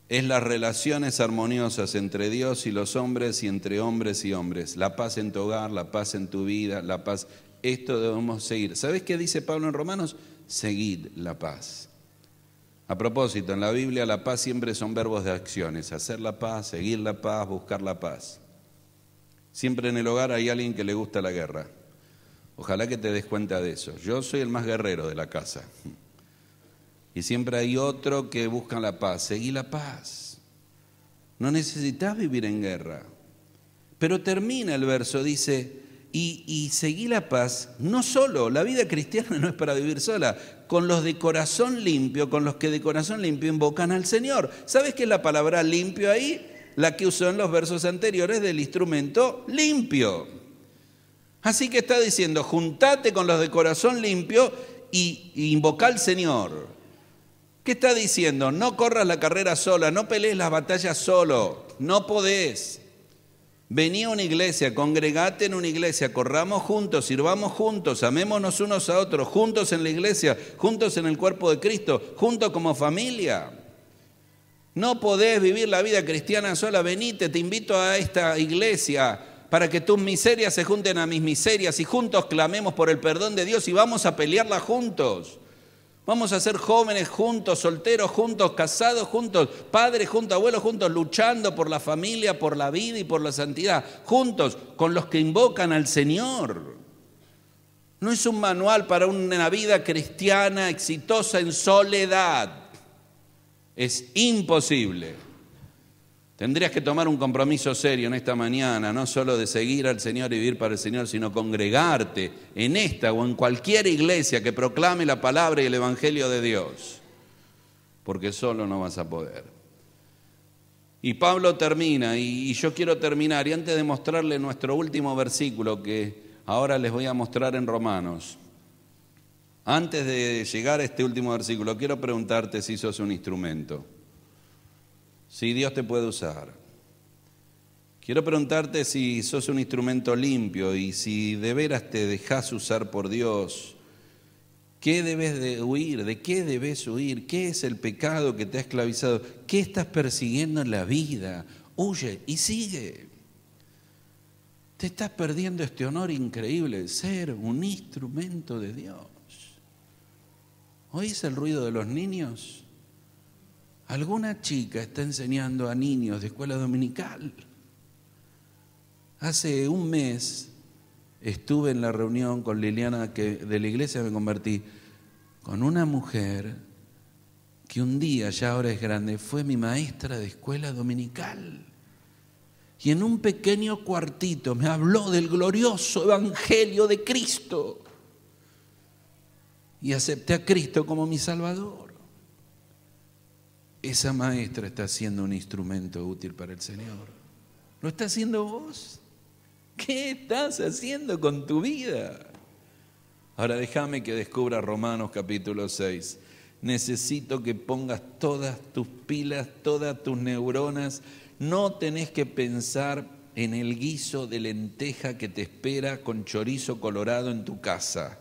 Es las relaciones armoniosas entre Dios y los hombres y entre hombres y hombres. La paz en tu hogar, la paz en tu vida, la paz. Esto debemos seguir. sabes qué dice Pablo en Romanos? Seguid la paz. A propósito, en la Biblia la paz siempre son verbos de acciones. Hacer la paz, seguir la paz, buscar la paz. Siempre en el hogar hay alguien que le gusta la guerra. Ojalá que te des cuenta de eso. Yo soy el más guerrero de la casa. Y siempre hay otro que busca la paz. Seguí la paz. No necesitas vivir en guerra. Pero termina el verso, dice, y, seguí la paz, no solo, la vida cristiana [laughs] no es para vivir sola, con los de corazón limpio, con los que de corazón limpio invocan al Señor. ¿Sabes qué es la palabra limpio ahí? la que usó en los versos anteriores del instrumento limpio. Así que está diciendo, juntate con los de corazón limpio y, invoca al Señor. ¿Qué está diciendo? No corras la carrera sola, no pelees las batallas solo, no podés. Vení a una iglesia, congregate en una iglesia, corramos juntos, sirvamos juntos, amémonos unos a otros, juntos en la iglesia, juntos en el cuerpo de Cristo, juntos como familia. No podés vivir la vida cristiana sola. Venite, te invito a esta iglesia para que tus miserias se junten a mis miserias y juntos clamemos por el perdón de Dios y vamos a pelearla juntos. Vamos a ser jóvenes juntos, solteros juntos, casados juntos, padres juntos, abuelos juntos, luchando por la familia, por la vida y por la santidad, juntos con los que invocan al Señor. No es un manual para una vida cristiana exitosa en soledad. Es imposible. Tendrías que tomar un compromiso serio en esta mañana, no solo de seguir al Señor y vivir para el Señor, sino congregarte en esta o en cualquier iglesia que proclame la palabra y el Evangelio de Dios, porque solo no vas a poder. Y Pablo termina, y, yo quiero terminar, y antes de mostrarle nuestro último versículo que ahora les voy a mostrar en Romanos, antes de llegar a este último versículo, quiero preguntarte si sos un instrumento, si Dios te puede usar. Quiero preguntarte si sos un instrumento limpio y si de veras te dejas usar por Dios. ¿Qué debes de huir? ¿De qué debes huir? ¿Qué es el pecado que te ha esclavizado? ¿Qué estás persiguiendo en la vida? Huye y sigue. Te estás perdiendo este honor increíble, ser un instrumento de Dios. ¿Oís el ruido de los niños? Alguna chica está enseñando a niños de escuela dominical. Hace un mes estuve en la reunión con Liliana, que de la iglesia me convertí, con una mujer que un día, ya ahora es grande, fue mi maestra de escuela dominical. Y en un pequeño cuartito me habló del glorioso Evangelio de Cristo y acepté a Cristo como mi Salvador. Esa maestra está siendo un instrumento útil para el Señor. ¿Lo está haciendo vos? ¿Qué estás haciendo con tu vida? Ahora déjame que descubra Romanos capítulo 6. Necesito que pongas todas tus pilas, todas tus neuronas. No tenés que pensar en el guiso de lenteja que te espera con chorizo colorado en tu casa.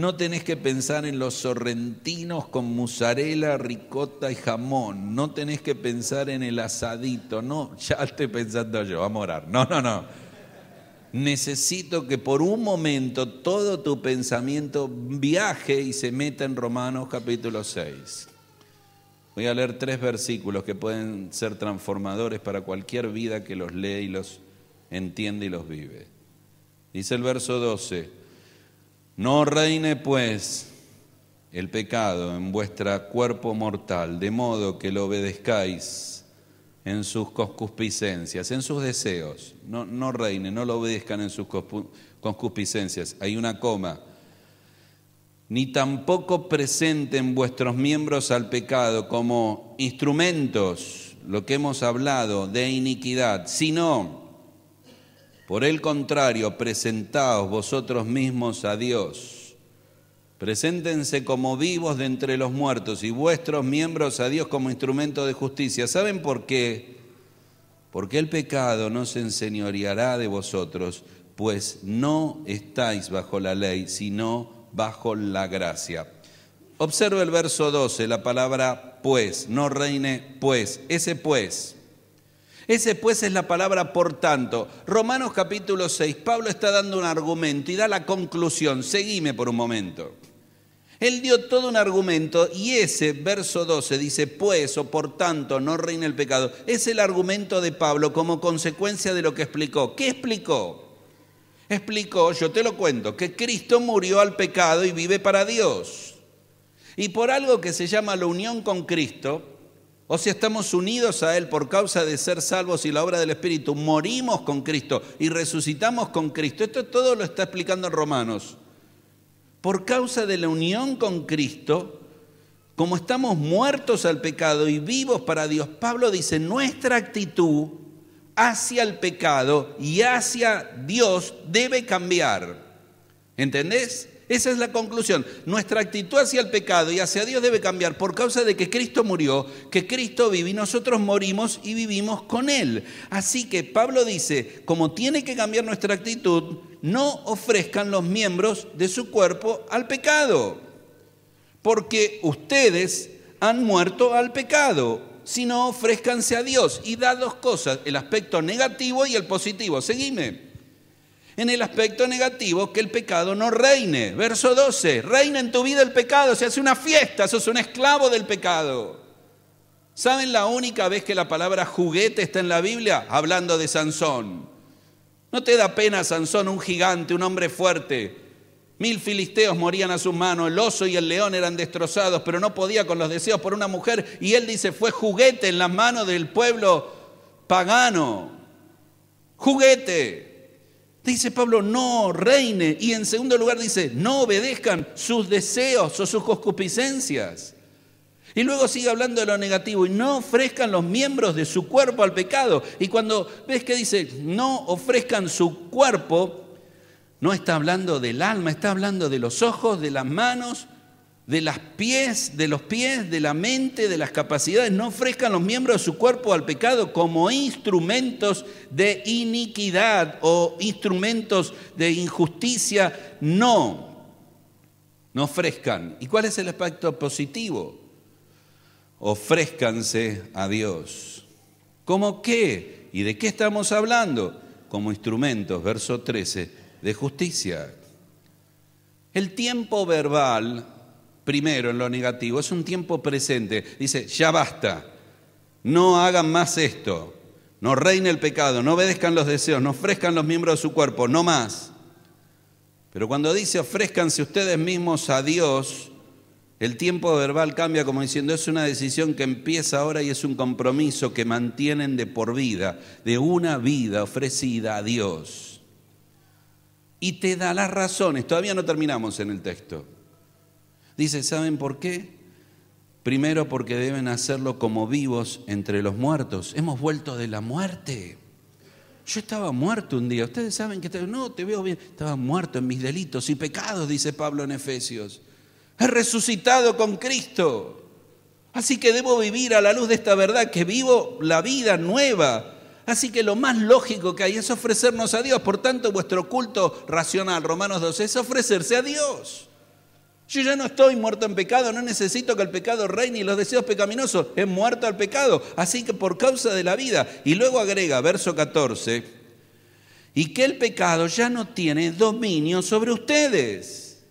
No tenés que pensar en los sorrentinos con mozzarella, ricota y jamón. No tenés que pensar en el asadito. No, ya estoy pensando yo, vamos a orar. No, no, no. Necesito que por un momento todo tu pensamiento viaje y se meta en Romanos capítulo 6. Voy a leer tres versículos que pueden ser transformadores para cualquier vida que los lee y los entiende y los vive. Dice el verso 12. No reine pues el pecado en vuestro cuerpo mortal, de modo que lo obedezcáis en sus concupiscencias, en sus deseos. No, no reine, no lo obedezcan en sus concupiscencias. Hay una coma. Ni tampoco presenten vuestros miembros al pecado como instrumentos, lo que hemos hablado, de iniquidad, sino por el contrario, presentaos vosotros mismos a Dios. Preséntense como vivos de entre los muertos y vuestros miembros a Dios como instrumento de justicia. ¿Saben por qué? Porque el pecado no se enseñoreará de vosotros, pues no estáis bajo la ley, sino bajo la gracia. Observe el verso 12, la palabra pues, no reine pues, ese pues ese pues es la palabra por tanto. Romanos capítulo 6, Pablo está dando un argumento y da la conclusión. Seguime por un momento. Él dio todo un argumento y ese verso 12 dice, pues o por tanto no reina el pecado. Es el argumento de Pablo como consecuencia de lo que explicó. ¿Qué explicó? Explicó, yo te lo cuento, que Cristo murió al pecado y vive para Dios. Y por algo que se llama la unión con Cristo, o si estamos unidos a Él por causa de ser salvos y la obra del Espíritu, morimos con Cristo y resucitamos con Cristo. Esto todo lo está explicando en Romanos. Por causa de la unión con Cristo, como estamos muertos al pecado y vivos para Dios, Pablo dice, nuestra actitud hacia el pecado y hacia Dios debe cambiar. ¿Entendés? Esa es la conclusión. Nuestra actitud hacia el pecado y hacia Dios debe cambiar por causa de que Cristo murió, que Cristo vive y nosotros morimos y vivimos con Él. Así que Pablo dice, como tiene que cambiar nuestra actitud, no ofrezcan los miembros de su cuerpo al pecado, porque ustedes han muerto al pecado, sino ofrézcanse a Dios y da dos cosas, el aspecto negativo y el positivo. Seguime en el aspecto negativo, que el pecado no reine. Verso 12, reina en tu vida el pecado, se hace una fiesta, sos un esclavo del pecado. ¿Saben la única vez que la palabra juguete está en la Biblia? Hablando de Sansón. ¿No te da pena Sansón, un gigante, un hombre fuerte? Mil filisteos morían a sus manos, el oso y el león eran destrozados, pero no podía con los deseos por una mujer. Y él dice, fue juguete en las manos del pueblo pagano. Juguete. Dice Pablo, no reine. Y en segundo lugar dice, no obedezcan sus deseos o sus concupiscencias. Y luego sigue hablando de lo negativo, y no ofrezcan los miembros de su cuerpo al pecado. Y cuando ves que dice, no ofrezcan su cuerpo, no está hablando del alma, está hablando de los ojos, de las manos, de las pies, de los pies, de la mente, de las capacidades, no ofrezcan los miembros de su cuerpo al pecado como instrumentos de iniquidad o instrumentos de injusticia, no. No ofrezcan. ¿Y cuál es el aspecto positivo? Ofrézcanse a Dios. ¿Cómo qué? ¿Y de qué estamos hablando? Como instrumentos, verso 13, de justicia. El tiempo verbal primero en lo negativo, es un tiempo presente. Dice, ya basta, no hagan más esto, no reine el pecado, no obedezcan los deseos, no ofrezcan los miembros de su cuerpo, no más. Pero cuando dice ofrezcanse ustedes mismos a Dios, el tiempo verbal cambia como diciendo es una decisión que empieza ahora y es un compromiso que mantienen de por vida, de una vida ofrecida a Dios. Y te da las razones, todavía no terminamos en el texto Dice, ¿saben por qué? Primero porque deben hacerlo como vivos entre los muertos. Hemos vuelto de la muerte. Yo estaba muerto un día. Ustedes saben que no, te veo bien. Estaba muerto en mis delitos y pecados, dice Pablo en Efesios. He resucitado con Cristo. Así que debo vivir a la luz de esta verdad, que vivo la vida nueva. Así que lo más lógico que hay es ofrecernos a Dios. Por tanto, vuestro culto racional, Romanos 12, es ofrecerse a Dios. Yo ya no estoy muerto en pecado, no necesito que el pecado reine y los deseos pecaminosos. He muerto al pecado, así que por causa de la vida. Y luego agrega, verso 14, y que el pecado ya no tiene dominio sobre ustedes.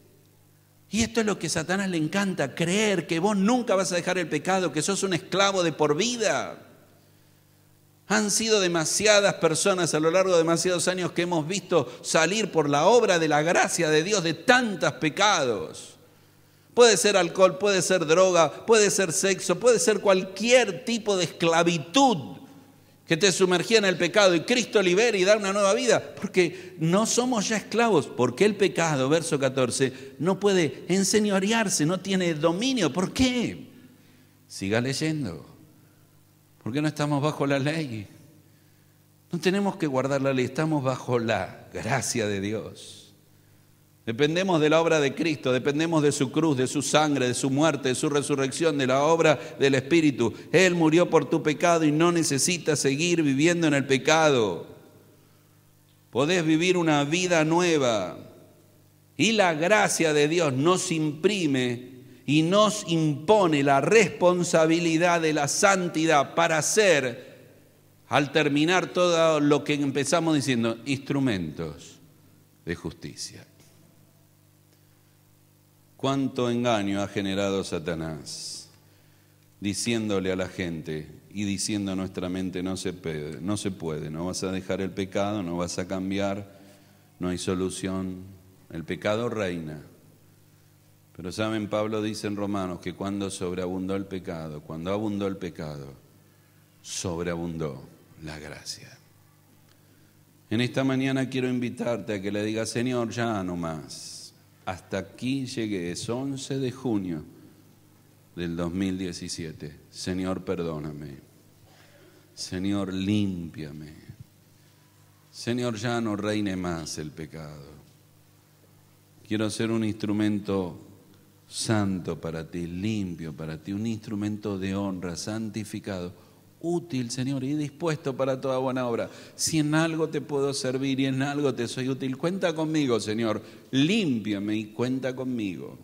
Y esto es lo que a Satanás le encanta, creer que vos nunca vas a dejar el pecado, que sos un esclavo de por vida. Han sido demasiadas personas a lo largo de demasiados años que hemos visto salir por la obra de la gracia de Dios de tantos pecados. Puede ser alcohol, puede ser droga, puede ser sexo, puede ser cualquier tipo de esclavitud que te sumergía en el pecado y Cristo libera y da una nueva vida, porque no somos ya esclavos, porque el pecado, verso 14, no puede enseñorearse, no tiene dominio. ¿Por qué? Siga leyendo. ¿Por qué no estamos bajo la ley? No tenemos que guardar la ley, estamos bajo la gracia de Dios. Dependemos de la obra de Cristo, dependemos de su cruz, de su sangre, de su muerte, de su resurrección, de la obra del Espíritu. Él murió por tu pecado y no necesitas seguir viviendo en el pecado. Podés vivir una vida nueva. Y la gracia de Dios nos imprime y nos impone la responsabilidad de la santidad para ser, al terminar todo lo que empezamos diciendo, instrumentos de justicia cuánto engaño ha generado Satanás, diciéndole a la gente y diciendo nuestra mente, no se, puede, no se puede, no vas a dejar el pecado, no vas a cambiar, no hay solución, el pecado reina. Pero saben, Pablo dice en Romanos que cuando sobreabundó el pecado, cuando abundó el pecado, sobreabundó la gracia. En esta mañana quiero invitarte a que le digas, Señor, ya no más hasta aquí llegué, es 11 de junio del 2017. Señor, perdóname. Señor, límpiame. Señor, ya no reine más el pecado. Quiero ser un instrumento santo para ti, limpio para ti, un instrumento de honra, santificado útil, Señor, y dispuesto para toda buena obra. Si en algo te puedo servir y en algo te soy útil, cuenta conmigo, Señor. Límpiame y cuenta conmigo.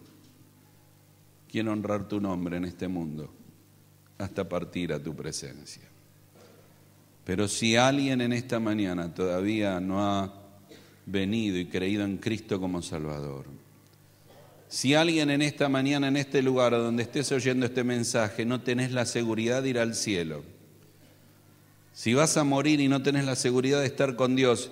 Quiero honrar tu nombre en este mundo hasta partir a tu presencia. Pero si alguien en esta mañana todavía no ha venido y creído en Cristo como Salvador, si alguien en esta mañana, en este lugar donde estés oyendo este mensaje, no tenés la seguridad de ir al cielo, si vas a morir y no tenés la seguridad de estar con Dios,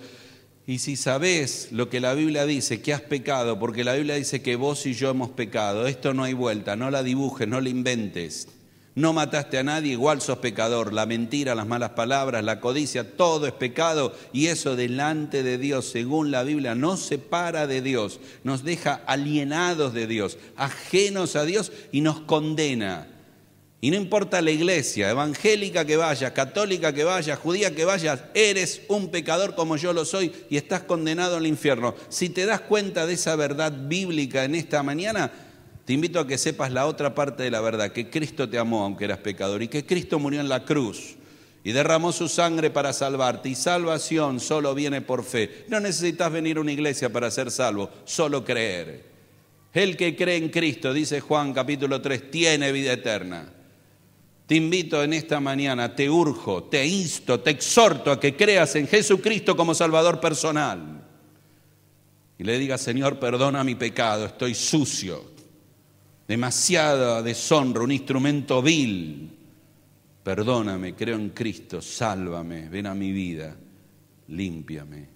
y si sabés lo que la Biblia dice, que has pecado, porque la Biblia dice que vos y yo hemos pecado, esto no hay vuelta, no la dibujes, no la inventes. No mataste a nadie, igual sos pecador. La mentira, las malas palabras, la codicia, todo es pecado y eso delante de Dios, según la Biblia, nos separa de Dios, nos deja alienados de Dios, ajenos a Dios y nos condena. Y no importa la iglesia, evangélica que vayas, católica que vayas, judía que vayas, eres un pecador como yo lo soy y estás condenado al infierno. Si te das cuenta de esa verdad bíblica en esta mañana, te invito a que sepas la otra parte de la verdad, que Cristo te amó aunque eras pecador y que Cristo murió en la cruz y derramó su sangre para salvarte. Y salvación solo viene por fe. No necesitas venir a una iglesia para ser salvo, solo creer. El que cree en Cristo, dice Juan capítulo 3, tiene vida eterna. Te invito en esta mañana, te urjo, te insto, te exhorto a que creas en Jesucristo como Salvador personal. Y le digas, Señor, perdona mi pecado, estoy sucio, demasiada deshonra, un instrumento vil. Perdóname, creo en Cristo, sálvame, ven a mi vida, límpiame.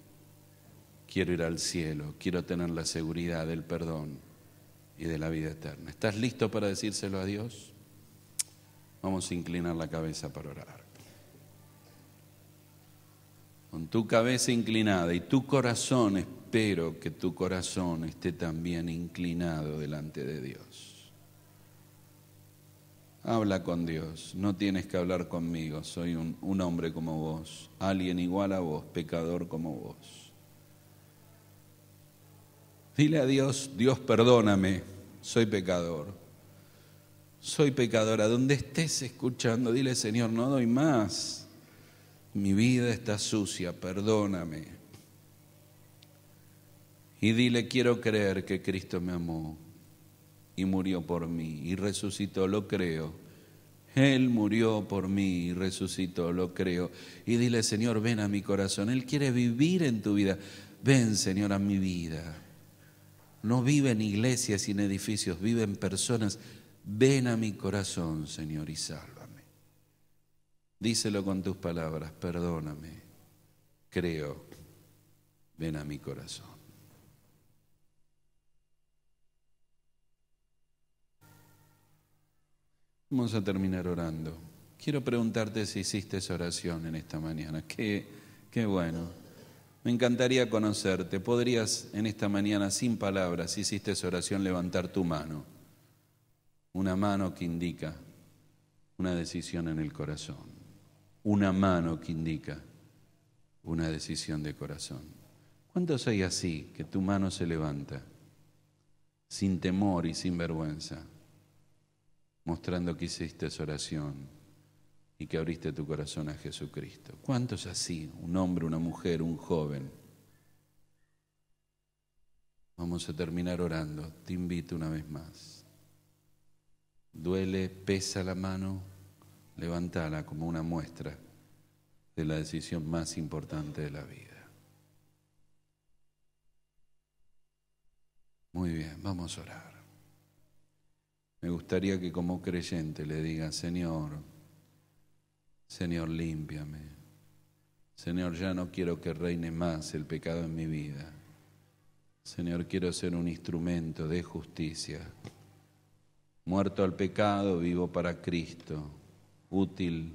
Quiero ir al cielo, quiero tener la seguridad del perdón y de la vida eterna. ¿Estás listo para decírselo a Dios? Vamos a inclinar la cabeza para orar. Con tu cabeza inclinada y tu corazón, espero que tu corazón esté también inclinado delante de Dios. Habla con Dios, no tienes que hablar conmigo, soy un, hombre como vos, alguien igual a vos, pecador como vos. Dile a Dios, Dios perdóname, soy pecador soy pecadora. Donde estés escuchando, dile, Señor, no doy más. Mi vida está sucia, perdóname. Y dile, quiero creer que Cristo me amó y murió por mí y resucitó, lo creo. Él murió por mí y resucitó, lo creo. Y dile, Señor, ven a mi corazón. Él quiere vivir en tu vida. Ven, Señor, a mi vida. No vive en iglesias y en edificios, vive en personas Ven a mi corazón, Señor, y sálvame. Díselo con tus palabras, perdóname, creo, ven a mi corazón. Vamos a terminar orando. Quiero preguntarte si hiciste esa oración en esta mañana. Qué, qué bueno. Me encantaría conocerte. Podrías en esta mañana, sin palabras, si hiciste esa oración, levantar tu mano una mano que indica una decisión en el corazón, una mano que indica una decisión de corazón. ¿Cuántos hay así que tu mano se levanta sin temor y sin vergüenza, mostrando que hiciste esa oración? y que abriste tu corazón a Jesucristo. ¿Cuántos así? Un hombre, una mujer, un joven. Vamos a terminar orando. Te invito una vez más duele, pesa la mano, levántala como una muestra de la decisión más importante de la vida. Muy bien, vamos a orar. Me gustaría que como creyente le diga, Señor, Señor, límpiame. Señor, ya no quiero que reine más el pecado en mi vida. Señor, quiero ser un instrumento de justicia muerto al pecado, vivo para Cristo, útil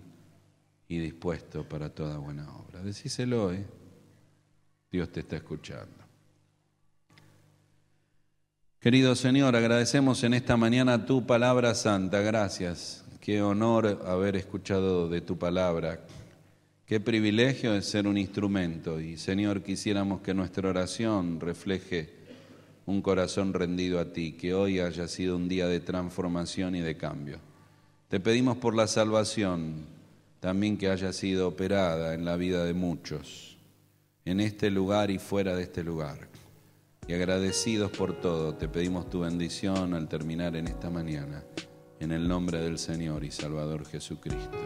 y dispuesto para toda buena obra. Decíselo, Dios te está escuchando. Querido Señor, agradecemos en esta mañana tu palabra santa. Gracias. Qué honor haber escuchado de tu palabra. Qué privilegio es ser un instrumento. Y Señor, quisiéramos que nuestra oración refleje un corazón rendido a ti, que hoy haya sido un día de transformación y de cambio. Te pedimos por la salvación también que haya sido operada en la vida de muchos, en este lugar y fuera de este lugar. Y agradecidos por todo, te pedimos tu bendición al terminar en esta mañana, en el nombre del Señor y Salvador Jesucristo.